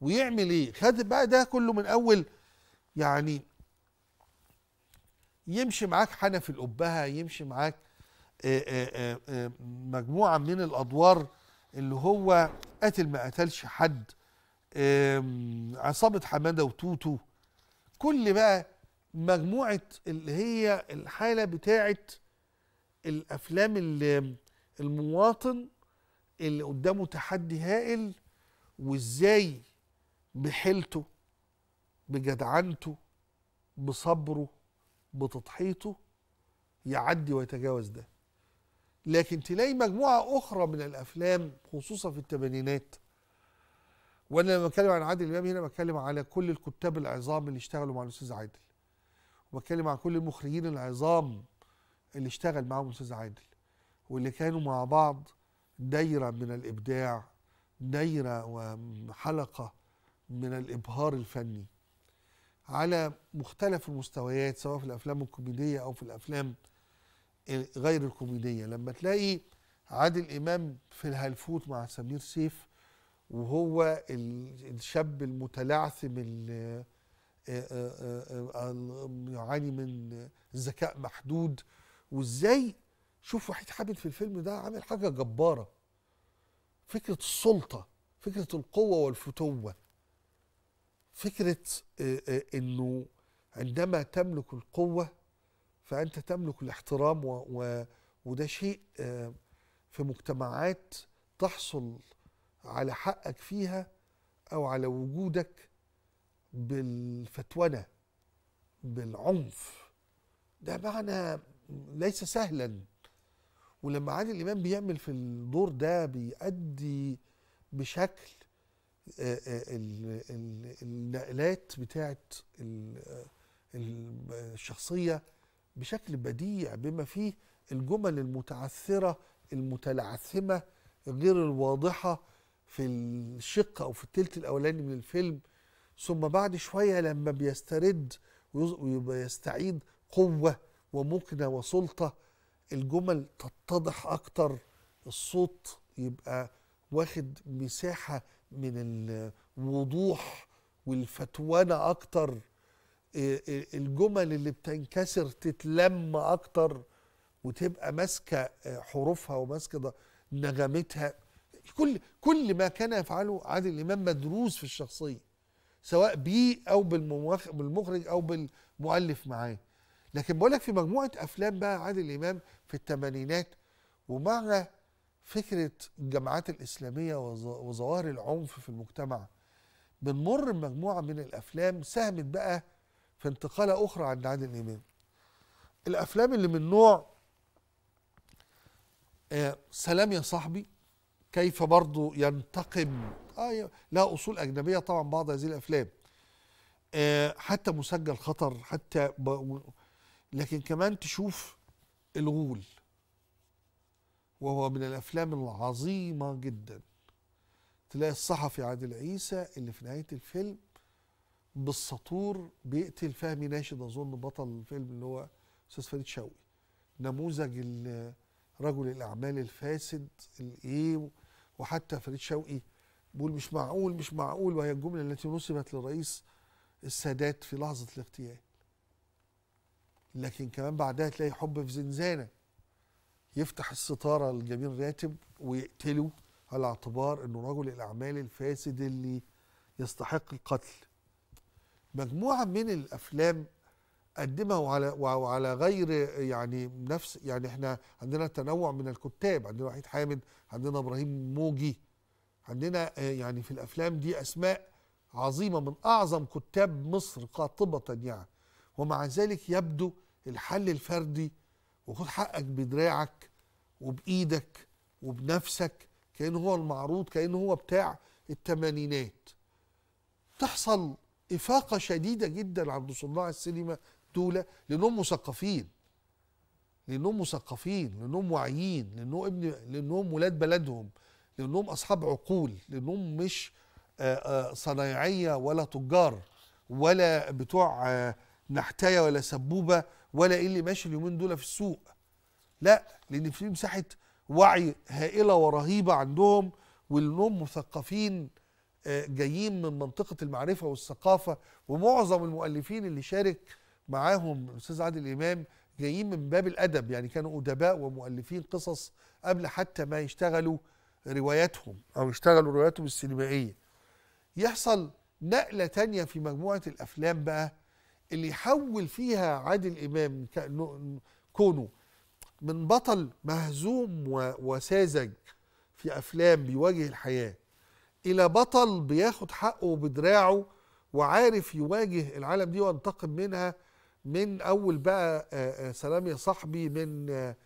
Speaker 1: ويعمل ايه خد بقى ده كله من اول يعني يمشي معاك حنف الأبهة يمشي معاك آه، آه، آه، مجموعه من الادوار اللي هو قتل ما قتلش حد عصابه حماده وتوتو كل بقى مجموعه اللي هي الحاله بتاعه الافلام اللي المواطن اللي قدامه تحدي هائل وازاي بحيلته بجدعنته بصبره بتضحيته يعدي ويتجاوز ده لكن تلاقي مجموعة أخرى من الأفلام خصوصا في الثمانينات وأنا لما بتكلم عن عادل إمام هنا بتكلم على كل الكتاب العظام اللي اشتغلوا مع الأستاذ عادل وبتكلم عن كل المخرجين العظام اللي اشتغل معاهم الأستاذ عادل واللي كانوا مع بعض دايرة من الإبداع دايرة وحلقة من الإبهار الفني على مختلف المستويات سواء في الأفلام الكوميدية أو في الأفلام غير الكوميديه لما تلاقي عادل امام في الهلفوت مع سمير سيف وهو الشاب المتلعثم اللي آه، آه، آه، يعاني من ذكاء محدود وازاي شوف وحيد حامد في الفيلم ده عامل حاجه جباره فكره السلطه فكره القوه والفتوه فكره انه عندما تملك القوه فأنت تملك الاحترام و... و... وده شيء آه، في مجتمعات تحصل على حقك فيها أو على وجودك بالفتونة بالعنف ده معنى ليس سهلا ولما عادل الإمام بيعمل في الدور ده بيأدي بشكل آه، آه، النقلات بتاعت الشخصية بشكل بديع بما فيه الجمل المتعثره المتلعثمه غير الواضحه في الشق او في التلت الاولاني من الفيلم ثم بعد شويه لما بيسترد ويبقى يستعيد قوه ومكنه وسلطه الجمل تتضح اكتر الصوت يبقى واخد مساحه من الوضوح والفتوانه اكتر الجمل اللي بتنكسر تتلم اكتر وتبقى ماسكه آه، حروفها وماسكه نغمتها كل كل ما كان يفعله عادل امام مدروس في الشخصيه سواء بيه او بالمخرج او بالمؤلف معاه لكن بقول لك في مجموعه افلام بقى عادل امام في الثمانينات ومع فكره الجماعات الاسلاميه وظواهر العنف في المجتمع بنمر بمجموعه من الافلام ساهمت بقى في انتقالة أخرى عند عادل إمام الأفلام اللي من نوع آه، سلام يا صاحبي كيف برضو ينتقم آه لها أصول أجنبية طبعا بعض هذه الأفلام آه، حتى مسجل خطر حتى ب... لكن كمان تشوف الغول وهو من الأفلام العظيمة جدا تلاقي الصحفي عادل عيسى اللي في نهاية الفيلم بالسطور بيقتل فهمي ناشد اظن بطل الفيلم اللي هو استاذ فريد شوقي نموذج رجل الاعمال الفاسد الايه وحتى فريد شوقي بيقول مش معقول مش معقول وهي الجمله التي نسبت للرئيس السادات في لحظه الاغتيال لكن كمان بعدها تلاقي حب في زنزانه يفتح الستاره لجميل راتب ويقتله على اعتبار انه رجل الاعمال الفاسد اللي يستحق القتل مجموعه من الافلام قدمها وعلى وعلى غير يعني نفس يعني احنا عندنا تنوع من الكتاب عندنا وحيد حامد عندنا ابراهيم موجي عندنا آه، يعني في الافلام دي اسماء عظيمه من اعظم كتاب مصر قاطبه يعني ومع ذلك يبدو الحل الفردي وخد حقك بدراعك وبايدك وبنفسك كانه هو المعروض كانه هو بتاع الثمانينات تحصل إفاقة شديدة جدا عند صناع السينما دول لأنهم مثقفين لأنهم مثقفين لأنهم واعيين لأنهم ابن لأنهم ولاد بلدهم لأنهم أصحاب عقول لأنهم مش آه، آه، صنايعية ولا تجار ولا بتوع آه، نحتاية ولا سبوبة ولا إيه اللي ماشي اليومين دول في السوق لا لأن في مساحة وعي هائلة ورهيبة عندهم ولأنهم مثقفين جايين من منطقه المعرفه والثقافه ومعظم المؤلفين اللي شارك معاهم الاستاذ عادل امام جايين من باب الادب يعني كانوا ادباء ومؤلفين قصص قبل حتى ما يشتغلوا رواياتهم او يشتغلوا رواياتهم السينمائيه يحصل نقله تانية في مجموعه الافلام بقى اللي يحول فيها عادل امام كونه من بطل مهزوم وساذج في افلام بيواجه الحياه الى بطل بياخد حقه بدراعه وعارف يواجه العالم دي وينتقم منها من اول بقى آه، آه، سلام يا صاحبي من آه،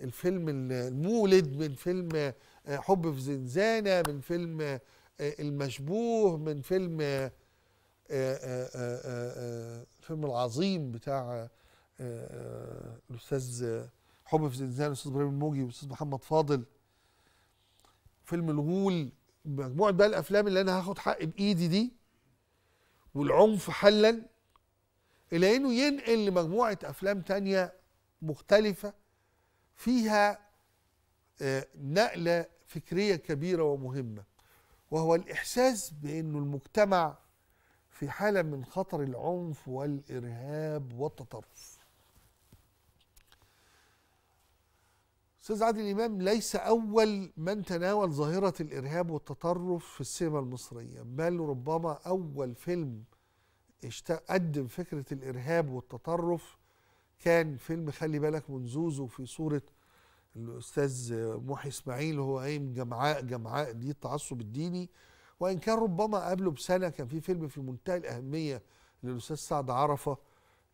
Speaker 1: الفيلم المولد من فيلم حب في زنزانه من فيلم المشبوه من فيلم الفيلم العظيم بتاع الاستاذ حب في زنزانه الاستاذ ابراهيم الموجي والاستاذ محمد فاضل فيلم الغول مجموعه بقى الافلام اللي انا هاخد حق بايدي دي والعنف حلا الى انه ينقل لمجموعه افلام تانية مختلفه فيها آه، نقله فكريه كبيره ومهمه وهو الاحساس بانه المجتمع في حاله من خطر العنف والارهاب والتطرف استاذ عادل امام ليس اول من تناول ظاهره الارهاب والتطرف في السينما المصريه بل ربما اول فيلم قدم فكره الارهاب والتطرف كان فيلم خلي بالك من زوزو في صوره الاستاذ محي اسماعيل وهو قايم جمعاء جمعاء دي التعصب الديني وان كان ربما قبله بسنه كان في فيلم في منتهى الاهميه للاستاذ سعد عرفه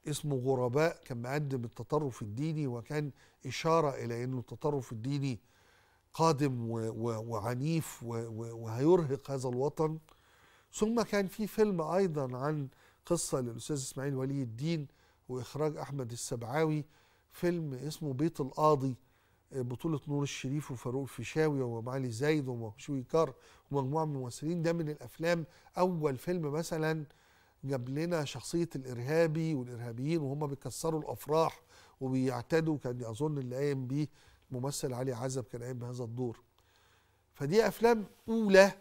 Speaker 1: اسمه غرباء كان مقدم التطرف الديني وكان إشارة إلى أنه التطرف الديني قادم وعنيف وهيرهق هذا الوطن ثم كان في فيلم أيضا عن قصة للأستاذ إسماعيل ولي الدين وإخراج أحمد السبعاوي فيلم اسمه بيت القاضي بطولة نور الشريف وفاروق الفيشاوي ومعالي زايد ومشوي كار ومجموعة من الممثلين ده من الأفلام أول فيلم مثلا جاب لنا شخصيه الارهابي والارهابيين وهم بيكسروا الافراح وبيعتدوا كان اظن اللي قايم بيه الممثل علي عزب كان قايم بهذا الدور فدي افلام اولى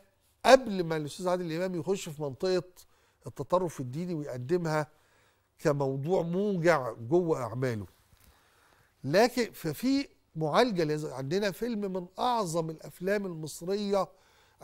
Speaker 1: قبل ما الاستاذ عادل امام يخش في منطقه التطرف الديني ويقدمها كموضوع موجع جوه اعماله لكن ففي معالجه لهذا عندنا فيلم من اعظم الافلام المصريه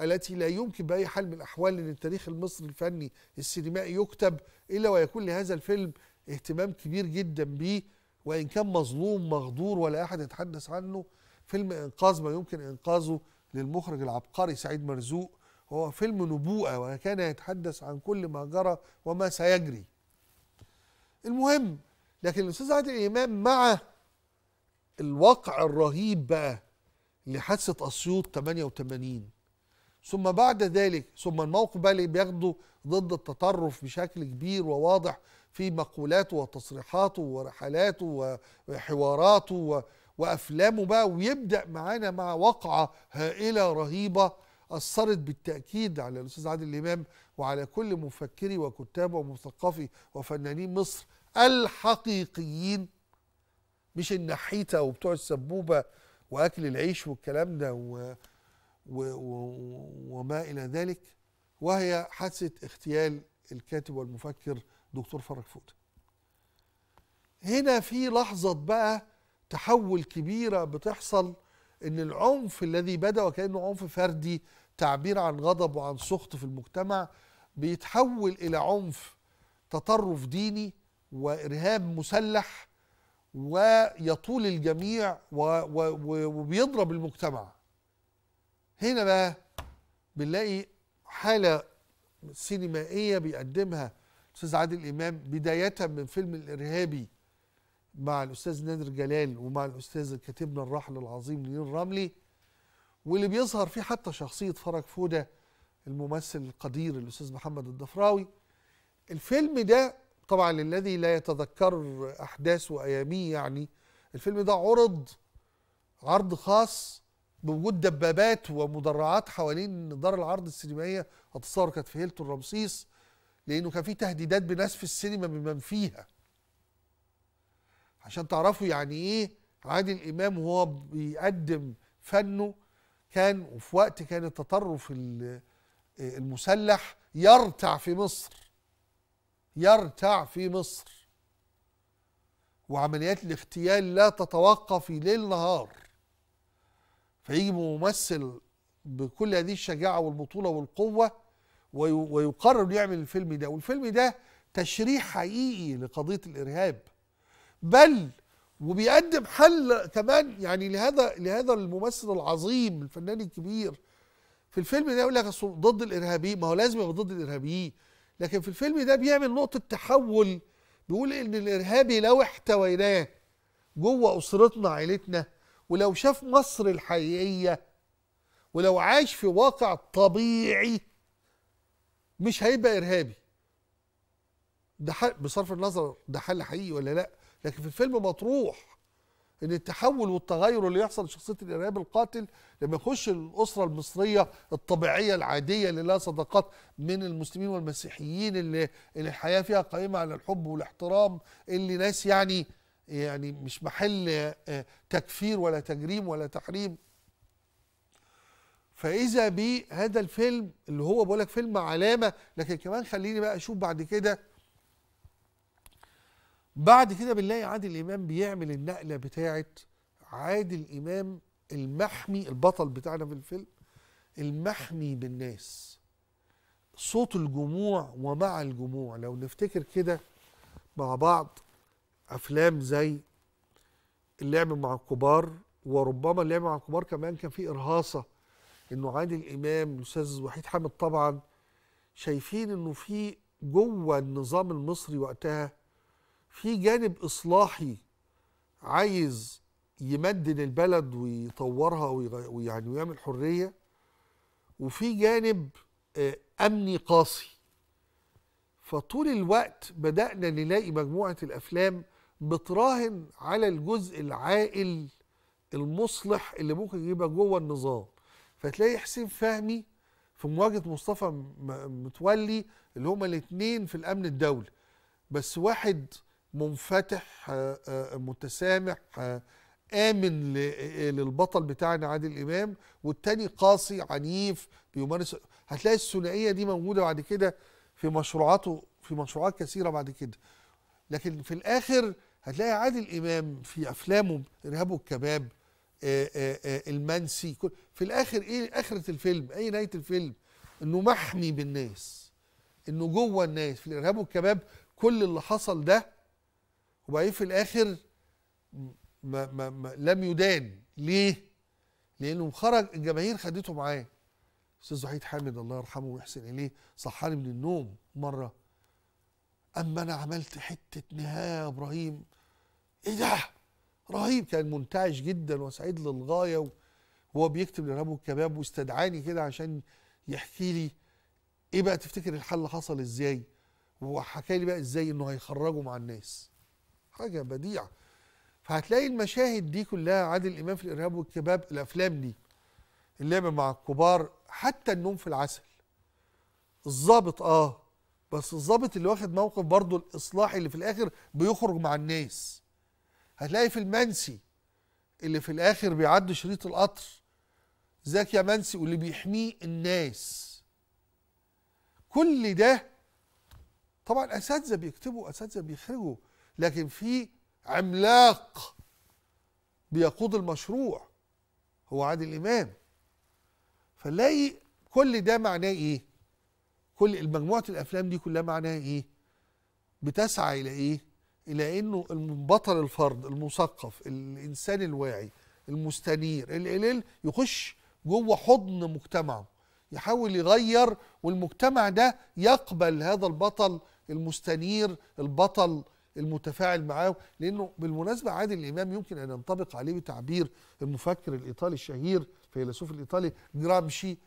Speaker 1: التي لا يمكن بأي حال من الأحوال أن التاريخ المصري الفني السينمائي يكتب إلا ويكون لهذا الفيلم اهتمام كبير جدا بيه وإن كان مظلوم مغدور ولا أحد يتحدث عنه فيلم إنقاذ ما يمكن إنقاذه للمخرج العبقري سعيد مرزوق هو فيلم نبوءة وكان يتحدث عن كل ما جرى وما سيجري المهم لكن الأستاذ عادل إمام مع الواقع الرهيب بقى لحادثة أسيوط 88 ثم بعد ذلك ثم الموقف بقى اللي بياخده ضد التطرف بشكل كبير وواضح في مقولاته وتصريحاته ورحلاته وحواراته و... وافلامه بقى ويبدا معانا مع وقعه هائله رهيبه اثرت بالتاكيد على الاستاذ عادل امام وعلى كل مفكري وكتاب ومثقفي وفنانين مصر الحقيقيين مش النحيته وبتوع السبوبه واكل العيش والكلام ده و... وما إلى ذلك وهي حادثة اغتيال الكاتب والمفكر دكتور فرج فوتة هنا في لحظة بقى تحول كبيرة بتحصل ان العنف الذي بدا وكانه عنف فردي تعبير عن غضب وعن سخط في المجتمع بيتحول الى عنف تطرف ديني وارهاب مسلح ويطول الجميع وبيضرب المجتمع هنا بقى بنلاقي حالة سينمائية بيقدمها الأستاذ عادل إمام بداية من فيلم الإرهابي مع الأستاذ نادر جلال ومع الأستاذ كاتبنا الراحل العظيم نير رملي واللي بيظهر فيه حتى شخصية فرج فودة الممثل القدير الأستاذ محمد الضفراوي الفيلم ده طبعا للذي لا يتذكر أحداثه وأياميه يعني الفيلم ده عرض عرض خاص بوجود دبابات ومدرعات حوالين دار العرض السينمائيه هتتصور كانت في هيلتون رمسيس لانه كان في تهديدات بنسف السينما بمن فيها عشان تعرفوا يعني ايه عادل امام وهو بيقدم فنه كان وفي وقت كان التطرف المسلح يرتع في مصر يرتع في مصر وعمليات الاغتيال لا تتوقف ليل نهار فيجي ممثل بكل هذه الشجاعة والبطولة والقوة ويقرر يعمل الفيلم ده والفيلم ده تشريح حقيقي لقضية الإرهاب بل وبيقدم حل كمان يعني لهذا لهذا الممثل العظيم الفنان الكبير في الفيلم ده يقول لك ضد الارهابيين ما هو لازم يبقى ضد الارهابيين لكن في الفيلم ده بيعمل نقطه تحول بيقول ان الارهابي لو احتويناه جوه اسرتنا عائلتنا ولو شاف مصر الحقيقية ولو عاش في واقع طبيعي مش هيبقى إرهابي ده بصرف النظر ده حل حقيقي ولا لا لكن في الفيلم مطروح ان التحول والتغير اللي يحصل لشخصيه الارهاب القاتل لما يخش الاسره المصريه الطبيعيه العاديه اللي لها صداقات من المسلمين والمسيحيين اللي, اللي الحياه فيها قائمه على الحب والاحترام اللي ناس يعني يعني مش محل آه، تكفير ولا تجريم ولا تحريم فاذا بهذا الفيلم اللي هو بقول لك فيلم علامه لكن كمان خليني بقى اشوف بعد كده بعد كده بنلاقي عادل امام بيعمل النقله بتاعه عادل امام المحمي البطل بتاعنا في الفيلم المحمي بالناس صوت الجموع ومع الجموع لو نفتكر كده مع بعض افلام زي اللعب مع الكبار وربما اللعب مع الكبار كمان كان فيه ارهاصه انه عادل امام الاستاذ وحيد حامد طبعا شايفين انه في جوه النظام المصري وقتها في جانب اصلاحي عايز يمدن البلد ويطورها ويعني ويعمل حريه وفي جانب آه، امني قاسي فطول الوقت بدانا نلاقي مجموعه الافلام بتراهن على الجزء العائل المصلح اللي ممكن يبقى جوه النظام فتلاقي حسين فهمي في مواجهه مصطفى متولي اللي هما الاثنين في الامن الدولي بس واحد منفتح آه، آه، متسامح آه، امن للبطل بتاعنا عادل امام والتاني قاسي عنيف بيمارس هتلاقي الثنائيه دي موجوده بعد كده في مشروعاته في مشروعات كثيره بعد كده لكن في الاخر هتلاقي عادل امام في افلامه ارهاب والكباب آه، آه، آه، المنسي في الاخر ايه اخره الفيلم اي نهايه الفيلم انه محمي بالناس انه جوه الناس في الارهاب والكباب كل اللي حصل ده وبعدين في الاخر ما ما ما لم يدان ليه لانه خرج الجماهير خدته معاه استاذ وحيد حامد الله يرحمه ويحسن اليه صحاني من النوم مره اما انا عملت حته نهايه يا ابراهيم ايه ده رهيب كان منتعش جدا وسعيد للغايه وهو بيكتب لرابو الكباب واستدعاني كده عشان يحكي لي ايه بقى تفتكر الحل حصل ازاي وحكى لي بقى ازاي انه هيخرجوا مع الناس حاجه بديعه فهتلاقي المشاهد دي كلها عادل امام في الارهاب والكباب الافلام دي اللعبه مع الكبار حتى النوم في العسل الظابط اه بس الظابط اللي واخد موقف برضه الاصلاحي اللي في الاخر بيخرج مع الناس هتلاقي في المنسي اللي في الاخر بيعدي شريط القطر ذاك يا منسي واللي بيحميه الناس كل ده طبعا اساتذه بيكتبوا اساتذه بيخرجوا لكن في عملاق بيقود المشروع هو عادل امام فنلاقي كل ده معناه ايه كل المجموعة الافلام دي كلها معناها ايه بتسعى الى ايه الى انه البطل الفرد المثقف الانسان الواعي المستنير القليل يخش جوه حضن مجتمعه يحاول يغير والمجتمع ده يقبل هذا البطل المستنير البطل المتفاعل معاه لانه بالمناسبه عادل امام يمكن ان ينطبق عليه بتعبير المفكر الايطالي الشهير الفيلسوف الايطالي جرامشي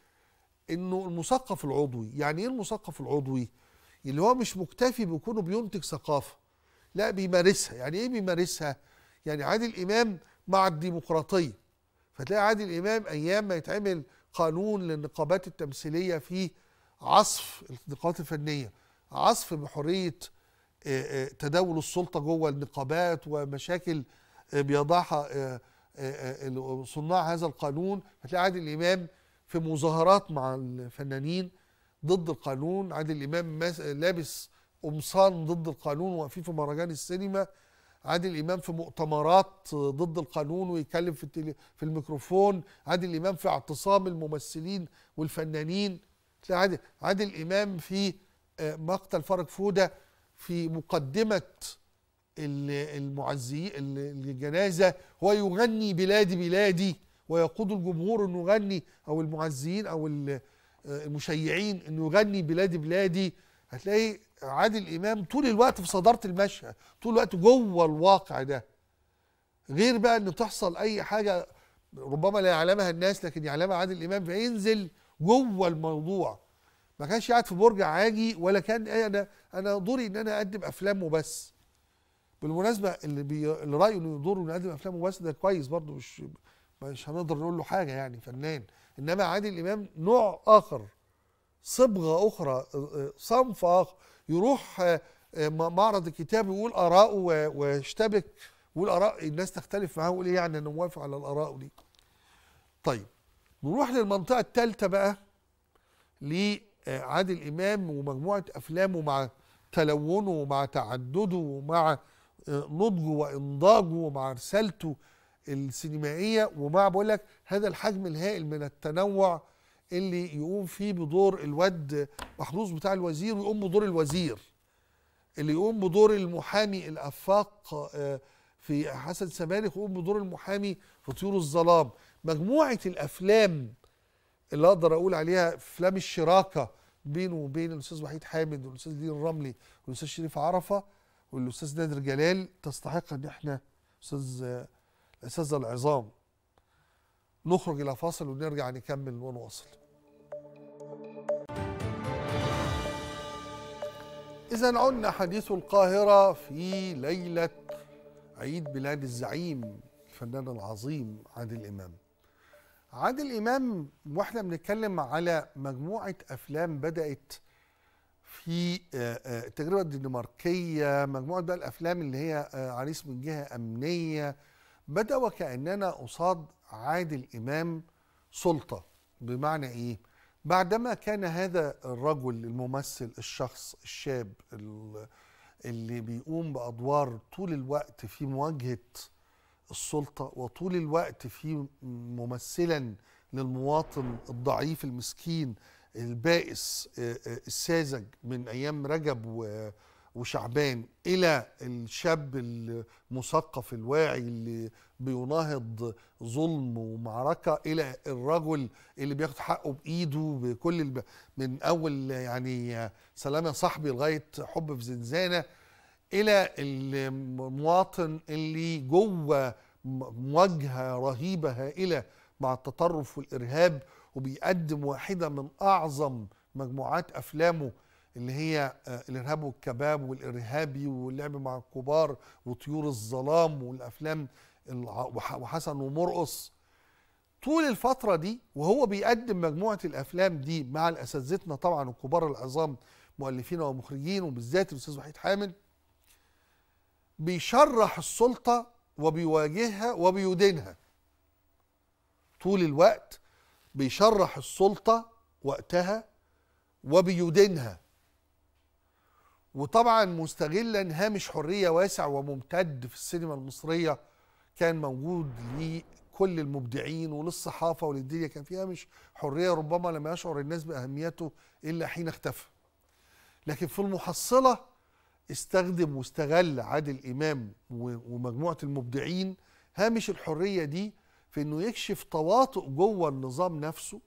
Speaker 1: انه المثقف العضوي يعني ايه المثقف العضوي اللي هو مش مكتفي بكونه بينتج ثقافه لا بيمارسها يعني ايه بيمارسها يعني عادل امام مع الديمقراطيه فتلاقي عادل امام ايام ما يتعمل قانون للنقابات التمثيليه في عصف النقابات الفنيه عصف بحريه آه، آه، تداول السلطه جوه النقابات ومشاكل آه، بيضعها صناع هذا القانون فتلاقي عادل امام في مظاهرات مع الفنانين ضد القانون عادل امام لابس قمصان ضد القانون واقفين في مهرجان السينما عادل امام في مؤتمرات ضد القانون ويتكلم في التلي... في الميكروفون عادل امام في اعتصام الممثلين والفنانين تلاقي عادل عادل امام في آه، مقتل فرج فوده في مقدمه المعزي الجنازه هو يغني بلادي بلادي ويقود الجمهور انه يغني او المعزيين او آه، المشيعين انه يغني بلادي بلادي هتلاقي عادل امام طول الوقت في صداره المشهد طول الوقت جوه الواقع ده غير بقى ان تحصل اي حاجه ربما لا يعلمها الناس لكن يعلمها عادل امام فينزل جوه الموضوع ما كانش قاعد في برج عاجي ولا كان انا انا دوري ان انا اقدم افلام وبس بالمناسبه اللي, بي... اللي رايه انه دوره انه يقدم افلام وبس ده كويس برضه مش مش هنقدر نقول له حاجه يعني فنان انما عادل امام نوع اخر صبغه اخرى آه، آه، صنف اخر يروح آه، معرض الكتاب ويقول اراءه ويشتبك ويقول اراء الناس تختلف معاه ويقول ايه يعني انا موافق على الاراء دي طيب نروح للمنطقه الثالثه بقى لعادل امام ومجموعه افلامه مع تلونه ومع تعدده ومع نضجه وانضاجه ومع رسالته السينمائيه ومع بقول لك هذا الحجم الهائل من التنوع اللي يقوم فيه بدور الواد محظوظ بتاع الوزير ويقوم بدور الوزير اللي يقوم بدور المحامي الافاق آه، في حسن سبانخ ويقوم بدور المحامي في طيور الظلام مجموعه الافلام اللي اقدر اقول عليها افلام الشراكه بينه وبين الاستاذ وحيد حامد والاستاذ دين الرملي والاستاذ شريف عرفه والاستاذ نادر جلال تستحق ان احنا استاذ آه، أساتذة العظام نخرج الى فاصل ونرجع نكمل ونواصل إذا عدنا حديث القاهرة في ليلة عيد ميلاد الزعيم الفنان العظيم عادل إمام. عادل إمام واحنا بنتكلم على مجموعة أفلام بدأت في التجربة آه، الدنماركية، مجموعة بقى الأفلام اللي هي آه، عريس من جهة أمنية، بدا وكاننا اصاد عادل امام سلطه بمعنى ايه بعدما كان هذا الرجل الممثل الشخص الشاب اللي بيقوم بادوار طول الوقت في مواجهه السلطه وطول الوقت في ممثلا للمواطن الضعيف المسكين البائس الساذج من ايام رجب و وشعبان الى الشاب المثقف الواعي اللي بيناهض ظلم ومعركه الى الرجل اللي بياخد حقه بايده بكل الب... من اول يعني سلام يا صاحبي لغايه حب في زنزانه الى المواطن اللي جوه مواجهه رهيبه هائله مع التطرف والارهاب وبيقدم واحده من اعظم مجموعات افلامه اللي هي آه، الارهاب والكباب والارهابي واللعب مع الكبار وطيور الظلام والافلام وحسن ومرقص طول الفترة دي وهو بيقدم مجموعة الأفلام دي مع الأساتذتنا طبعا الكبار العظام مؤلفين ومخرجين وبالذات الأستاذ وحيد حامد بيشرح السلطة وبيواجهها وبيدينها طول الوقت بيشرح السلطة وقتها وبيدينها وطبعا مستغلا هامش حريه واسع وممتد في السينما المصريه كان موجود لكل المبدعين وللصحافه وللدنيا كان في هامش حريه ربما لم يشعر الناس باهميته الا حين اختفى. لكن في المحصله استخدم واستغل عادل امام ومجموعه المبدعين هامش الحريه دي في انه يكشف تواطؤ جوه النظام نفسه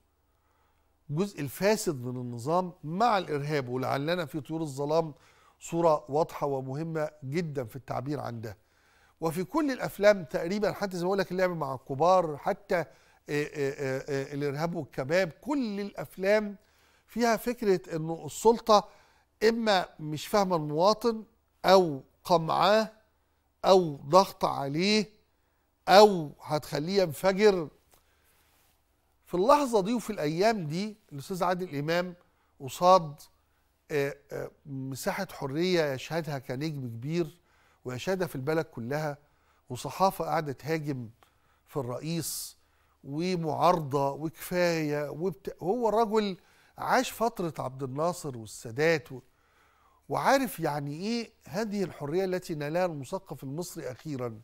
Speaker 1: الجزء الفاسد من النظام مع الارهاب ولعلنا في طيور الظلام صورة واضحة ومهمة جدا في التعبير عن ده وفي كل الأفلام تقريبا حتى زي ما أقول لك اللعب مع الكبار حتى آه، آه، آه، الإرهاب والكباب كل الأفلام فيها فكرة أنه السلطة إما مش فاهمة المواطن أو قمعاه أو ضغط عليه أو هتخليه ينفجر في اللحظة دي وفي الأيام دي الأستاذ عادل إمام قصاد آه، آه، مساحه حريه يشهدها كنجم كبير ويشهدها في البلد كلها وصحافه قاعده تهاجم في الرئيس ومعارضه وكفايه وبت... هو رجل عاش فتره عبد الناصر والسادات و... وعارف يعني ايه هذه الحريه التي نالها المثقف المصري اخيرا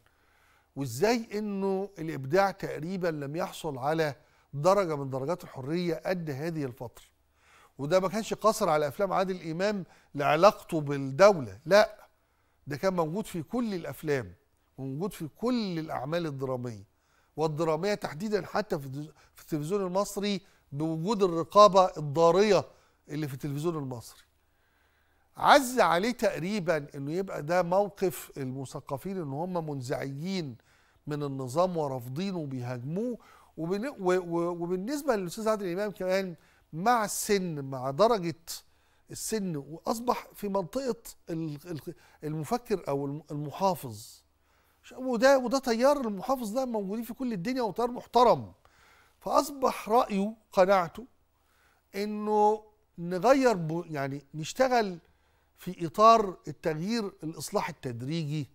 Speaker 1: وازاي انه الابداع تقريبا لم يحصل على درجه من درجات الحريه قد هذه الفتره وده ما كانش قصر على افلام عادل امام لعلاقته بالدوله لا ده كان موجود في كل الافلام وموجود في كل الاعمال الدراميه والدراميه تحديدا حتى في التلفزيون المصري بوجود الرقابه الضاريه اللي في التلفزيون المصري عز عليه تقريبا انه يبقى ده موقف المثقفين ان هم منزعجين من النظام ورافضينه وبيهاجموه وبالنسبه للاستاذ عادل امام كمان مع السن مع درجه السن واصبح في منطقه المفكر او المحافظ وده وده تيار المحافظ ده موجودين في كل الدنيا وتيار محترم فاصبح رايه قناعته انه نغير يعني نشتغل في اطار التغيير الاصلاح التدريجي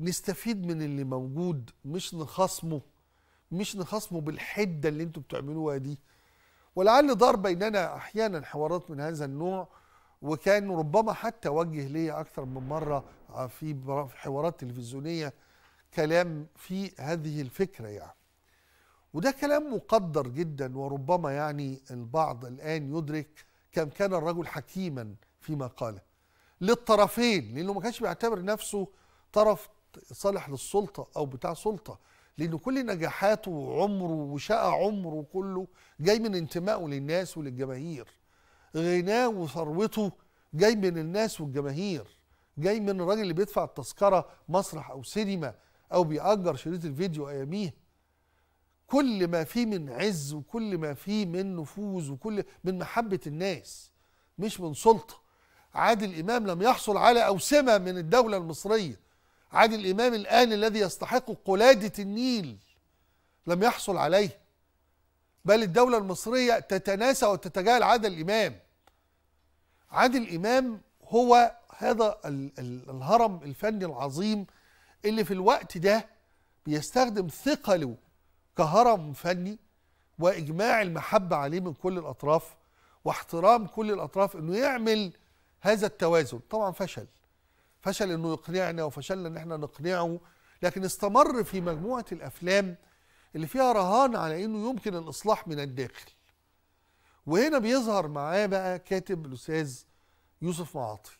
Speaker 1: نستفيد من اللي موجود مش نخصمه مش نخصمه بالحده اللي انتوا بتعملوها دي ولعل دار بيننا احيانا حوارات من هذا النوع وكان ربما حتى وجه لي اكثر من مره في حوارات تلفزيونيه كلام في هذه الفكره يعني وده كلام مقدر جدا وربما يعني البعض الان يدرك كم كان الرجل حكيما فيما قاله للطرفين لانه ما كانش بيعتبر نفسه طرف صالح للسلطه او بتاع سلطه لأن كل نجاحاته وعمره وشقى عمره كله جاي من انتمائه للناس وللجماهير غناه وثروته جاي من الناس والجماهير جاي من الراجل اللي بيدفع التذكرة مسرح أو سينما أو بيأجر شريط الفيديو أياميها كل ما فيه من عز وكل ما فيه من نفوذ وكل من محبة الناس مش من سلطة عادل إمام لم يحصل على أوسمة من الدولة المصرية عن الإمام الآن الذي يستحق قلادة النيل لم يحصل عليه بل الدولة المصرية تتناسى وتتجاهل عادل الإمام عادل إمام هو هذا الهرم الفني العظيم اللي في الوقت ده بيستخدم ثقله كهرم فني واجماع المحبه عليه من كل الاطراف واحترام كل الاطراف انه يعمل هذا التوازن طبعا فشل فشل انه يقنعنا وفشلنا ان احنا نقنعه لكن استمر في مجموعه الافلام اللي فيها رهان على انه يمكن الاصلاح من الداخل وهنا بيظهر معاه بقى كاتب الاستاذ يوسف معاطي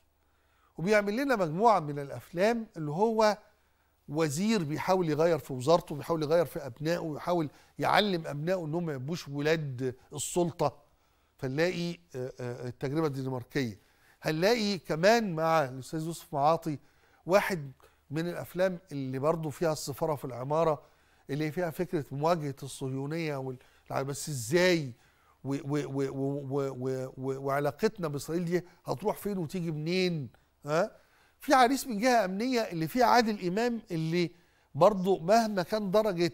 Speaker 1: وبيعمل لنا مجموعه من الافلام اللي هو وزير بيحاول يغير في وزارته بيحاول يغير في ابنائه ويحاول يعلم ابنائه انهم ما يبقوش ولاد السلطه فنلاقي آه، آه، التجربه الدنماركيه هنلاقي كمان مع الاستاذ يوسف معاطي واحد من الافلام اللي برضه فيها السفاره في العماره اللي فيها فكره مواجهه الصهيونيه وال... بس ازاي و... و... و... و... و... و... وعلاقتنا باسرائيل دي هتروح فين وتيجي منين ها في عريس من جهه امنيه اللي فيه عادل امام اللي برضه مهما كان درجه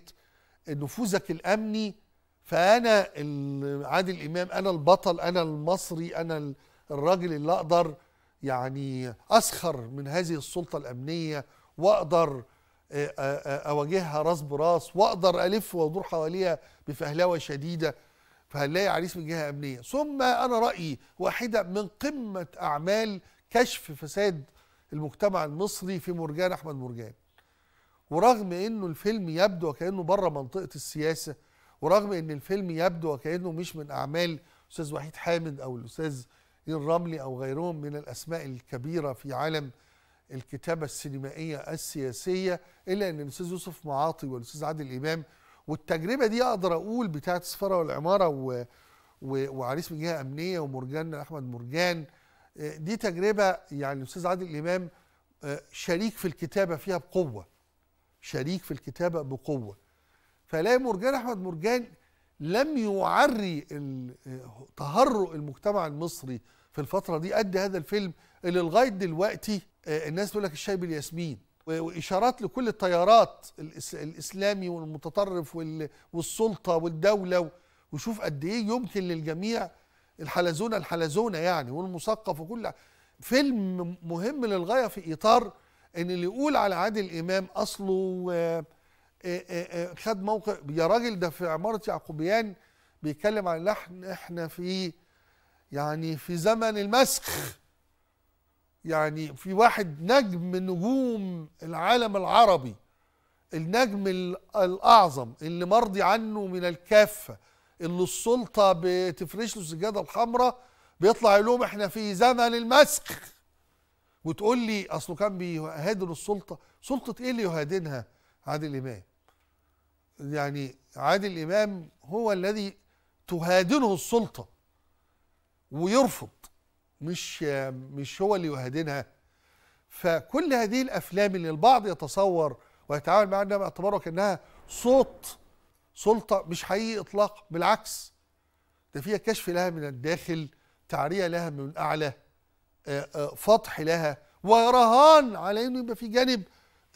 Speaker 1: نفوذك الامني فانا عادل امام انا البطل انا المصري انا الراجل اللي اقدر يعني اسخر من هذه السلطه الامنيه واقدر آه، آه، آه، اواجهها راس براس واقدر الف وادور حواليها بفهلوه شديده فهنلاقي عريس من جهه امنيه ثم انا رايي واحده من قمه اعمال كشف فساد المجتمع المصري في مرجان احمد مرجان ورغم انه الفيلم يبدو وكانه بره منطقه السياسه ورغم ان الفيلم يبدو وكانه مش من اعمال الاستاذ وحيد حامد او الاستاذ إيه الرملي أو غيرهم من الأسماء الكبيرة في عالم الكتابة السينمائية السياسية إلا أن الأستاذ يوسف معاطي والأستاذ عادل إمام والتجربة دي أقدر أقول بتاعة السفارة والعمارة و... و... وعريس من جهة أمنية ومرجان أحمد مرجان آه، دي تجربة يعني الأستاذ عادل إمام آه، شريك في الكتابة فيها بقوة شريك في الكتابة بقوة فلاقي مرجان أحمد مرجان لم يعري تهرؤ المجتمع المصري في الفتره دي قد هذا الفيلم اللي لغايه دلوقتي آه، الناس تقول لك الشاي بالياسمين واشارات لكل التيارات الاسلامي والمتطرف والسلطه والدوله وشوف قد ايه يمكن للجميع الحلزونه الحلزونه يعني والمثقف وكل فيلم مهم للغايه في اطار ان اللي يقول على عادل امام اصله آه، إيه، إيه، إيه، خد موقع يا راجل ده في عماره يعقوبيان بيتكلم عن لحن احنا في يعني في زمن المسخ يعني في واحد نجم من نجوم العالم العربي النجم الاعظم اللي مرضي عنه من الكافه اللي السلطه بتفرش له السجاده الحمراء بيطلع يقول لهم احنا في زمن المسخ وتقول لي اصله كان بيهادن السلطه سلطه ايه اللي يهادنها عادل امام يعني عادل امام هو الذي تهادنه السلطه ويرفض مش مش هو اللي يهادنها فكل هذه الافلام اللي البعض يتصور ويتعامل معها انها باعتباره كانها صوت سلطه مش حقيقي اطلاقا بالعكس ده فيها كشف لها من الداخل تعريه لها من اعلى آه، آه، فتح لها ورهان على انه يبقى في جانب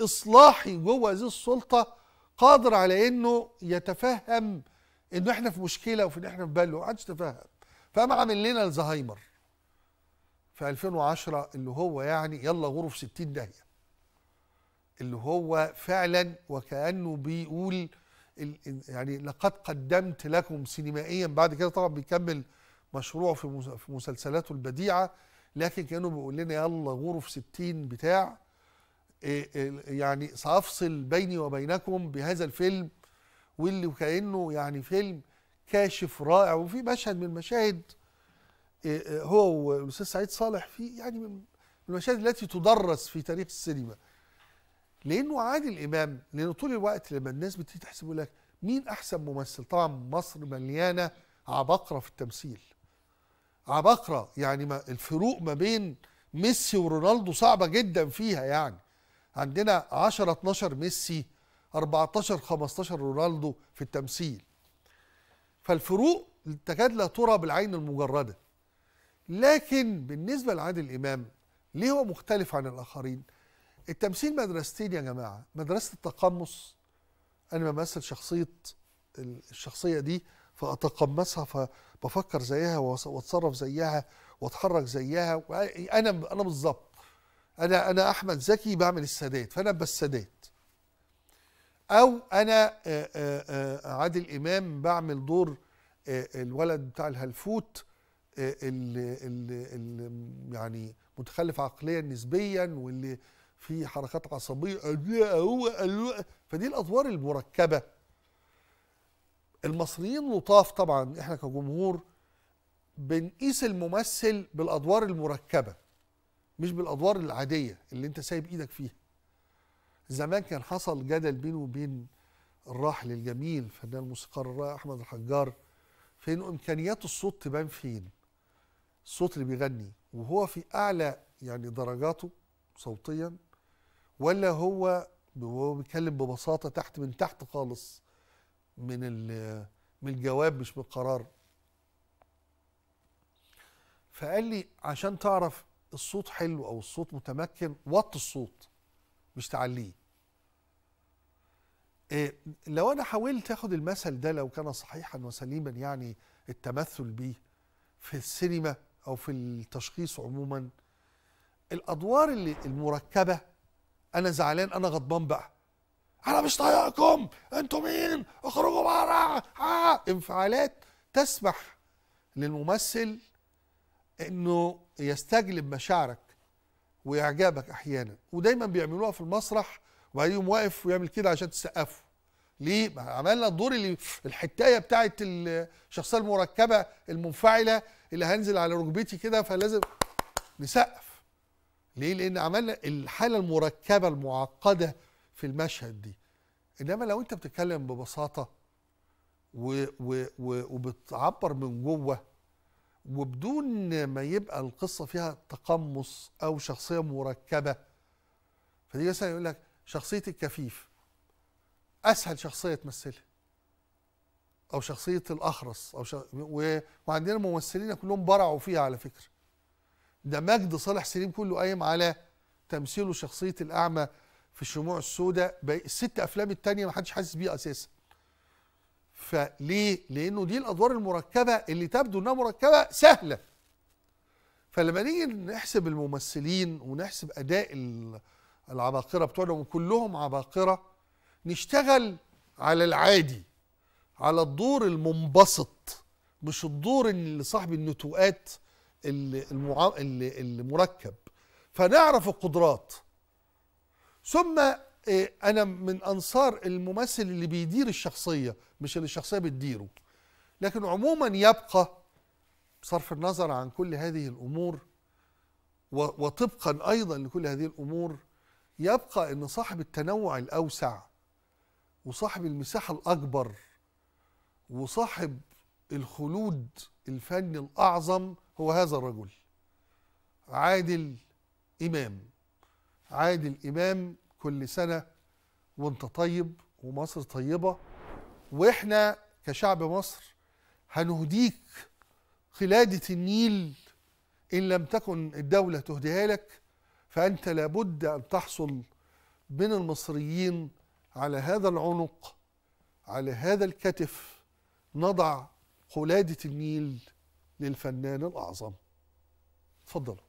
Speaker 1: اصلاحي جوه هذه السلطه قادر على انه يتفهم انه احنا في مشكله وفي ان احنا في بلوه ما حدش تفهم فقام عامل لنا الزهايمر في 2010 اللي هو يعني يلا غرف 60 داهيه اللي هو فعلا وكانه بيقول يعني لقد قدمت لكم سينمائيا بعد كده طبعا بيكمل مشروعه في مسلسلاته البديعه لكن كانه بيقول لنا يلا غرف 60 بتاع إيه، إيه، يعني سأفصل بيني وبينكم بهذا الفيلم واللي وكأنه يعني فيلم كاشف رائع وفي مشهد من المشاهد إيه، هو والأستاذ سعيد صالح في يعني من المشاهد التي تدرس في تاريخ السينما لأنه عادل إمام لأنه طول الوقت لما الناس بتيجي تحسب لك مين أحسن ممثل طبعا مصر مليانة عباقرة في التمثيل عباقرة يعني ما الفروق ما بين ميسي ورونالدو صعبة جدا فيها يعني عندنا 10 12 ميسي 14 15 رونالدو في التمثيل فالفروق تكاد لا ترى بالعين المجرده لكن بالنسبه لعادل امام ليه هو مختلف عن الاخرين التمثيل مدرستين يا جماعه مدرسه التقمص انا بمثل شخصيه الشخصيه دي فاتقمصها فبفكر زيها واتصرف زيها واتحرك زيها انا انا بالظبط انا انا احمد زكي بعمل السادات فانا ابقى السادات او انا آه، آه، آه، عادل امام بعمل دور الولد بتاع الهلفوت اللي, اللي يعني متخلف عقليا نسبيا واللي في حركات عصبيه هو فدي الادوار المركبه المصريين لطاف طبعا احنا كجمهور بنقيس الممثل بالادوار المركبه مش بالادوار العاديه اللي انت سايب ايدك فيها زمان كان حصل جدل بينه وبين الراحل الجميل فنان الموسيقار الرائع احمد الحجار في انه امكانيات الصوت تبان فين الصوت اللي بيغني وهو في اعلى يعني درجاته صوتيا ولا هو وهو بيتكلم ببساطه تحت من تحت خالص من من الجواب مش من القرار فقال لي عشان تعرف الصوت حلو او الصوت متمكن وطي الصوت مش تعليه إيه لو انا حاولت اخد المثل ده لو كان صحيحا وسليما يعني التمثل بيه في السينما او في التشخيص عموما الادوار اللي المركبه انا زعلان انا غضبان بقى انا مش طايقكم انتوا مين اخرجوا بره آه. انفعالات تسمح للممثل انه يستجلب مشاعرك واعجابك احيانا ودايما بيعملوها في المسرح وبعدين يقوم واقف ويعمل كده عشان تسقفوا ليه؟ ما عملنا الدور اللي الحتايه بتاعت الشخصيه المركبه المنفعله اللي هنزل على ركبتي كده فلازم نسقف. ليه؟ لان عملنا الحاله المركبه المعقده في المشهد دي. انما لو انت بتتكلم ببساطه و و و وبتعبر من جوه وبدون ما يبقى القصه فيها تقمص او شخصيه مركبه فدي مثلا يقول لك شخصيه الكفيف اسهل شخصيه تمثلها او شخصيه الاخرس او شخ... و... وعندنا ممثلين كلهم برعوا فيها على فكره ده مجد صالح سليم كله قايم على تمثيله شخصيه الاعمى في الشموع السوداء الست افلام التانية ما حدش حاسس بيه اساسا فليه؟ لأنه دي الأدوار المركبة اللي تبدو إنها مركبة سهلة فلما نيجي نحسب الممثلين ونحسب أداء العباقرة بتوعنا وكلهم عباقرة نشتغل على العادي على الدور المنبسط مش الدور اللي صاحب النتوءات المركب فنعرف القدرات ثم إيه، انا من انصار الممثل اللي بيدير الشخصيه مش اللي الشخصيه بتديره لكن عموما يبقى بصرف النظر عن كل هذه الامور وطبقا ايضا لكل هذه الامور يبقى ان صاحب التنوع الاوسع وصاحب المساحه الاكبر وصاحب الخلود الفني الاعظم هو هذا الرجل عادل امام عادل امام كل سنة وانت طيب ومصر طيبة واحنا كشعب مصر هنهديك قلادة النيل إن لم تكن الدولة تهديها لك فأنت لابد أن تحصل من المصريين على هذا العنق على هذا الكتف نضع قلادة النيل للفنان الأعظم تفضلوا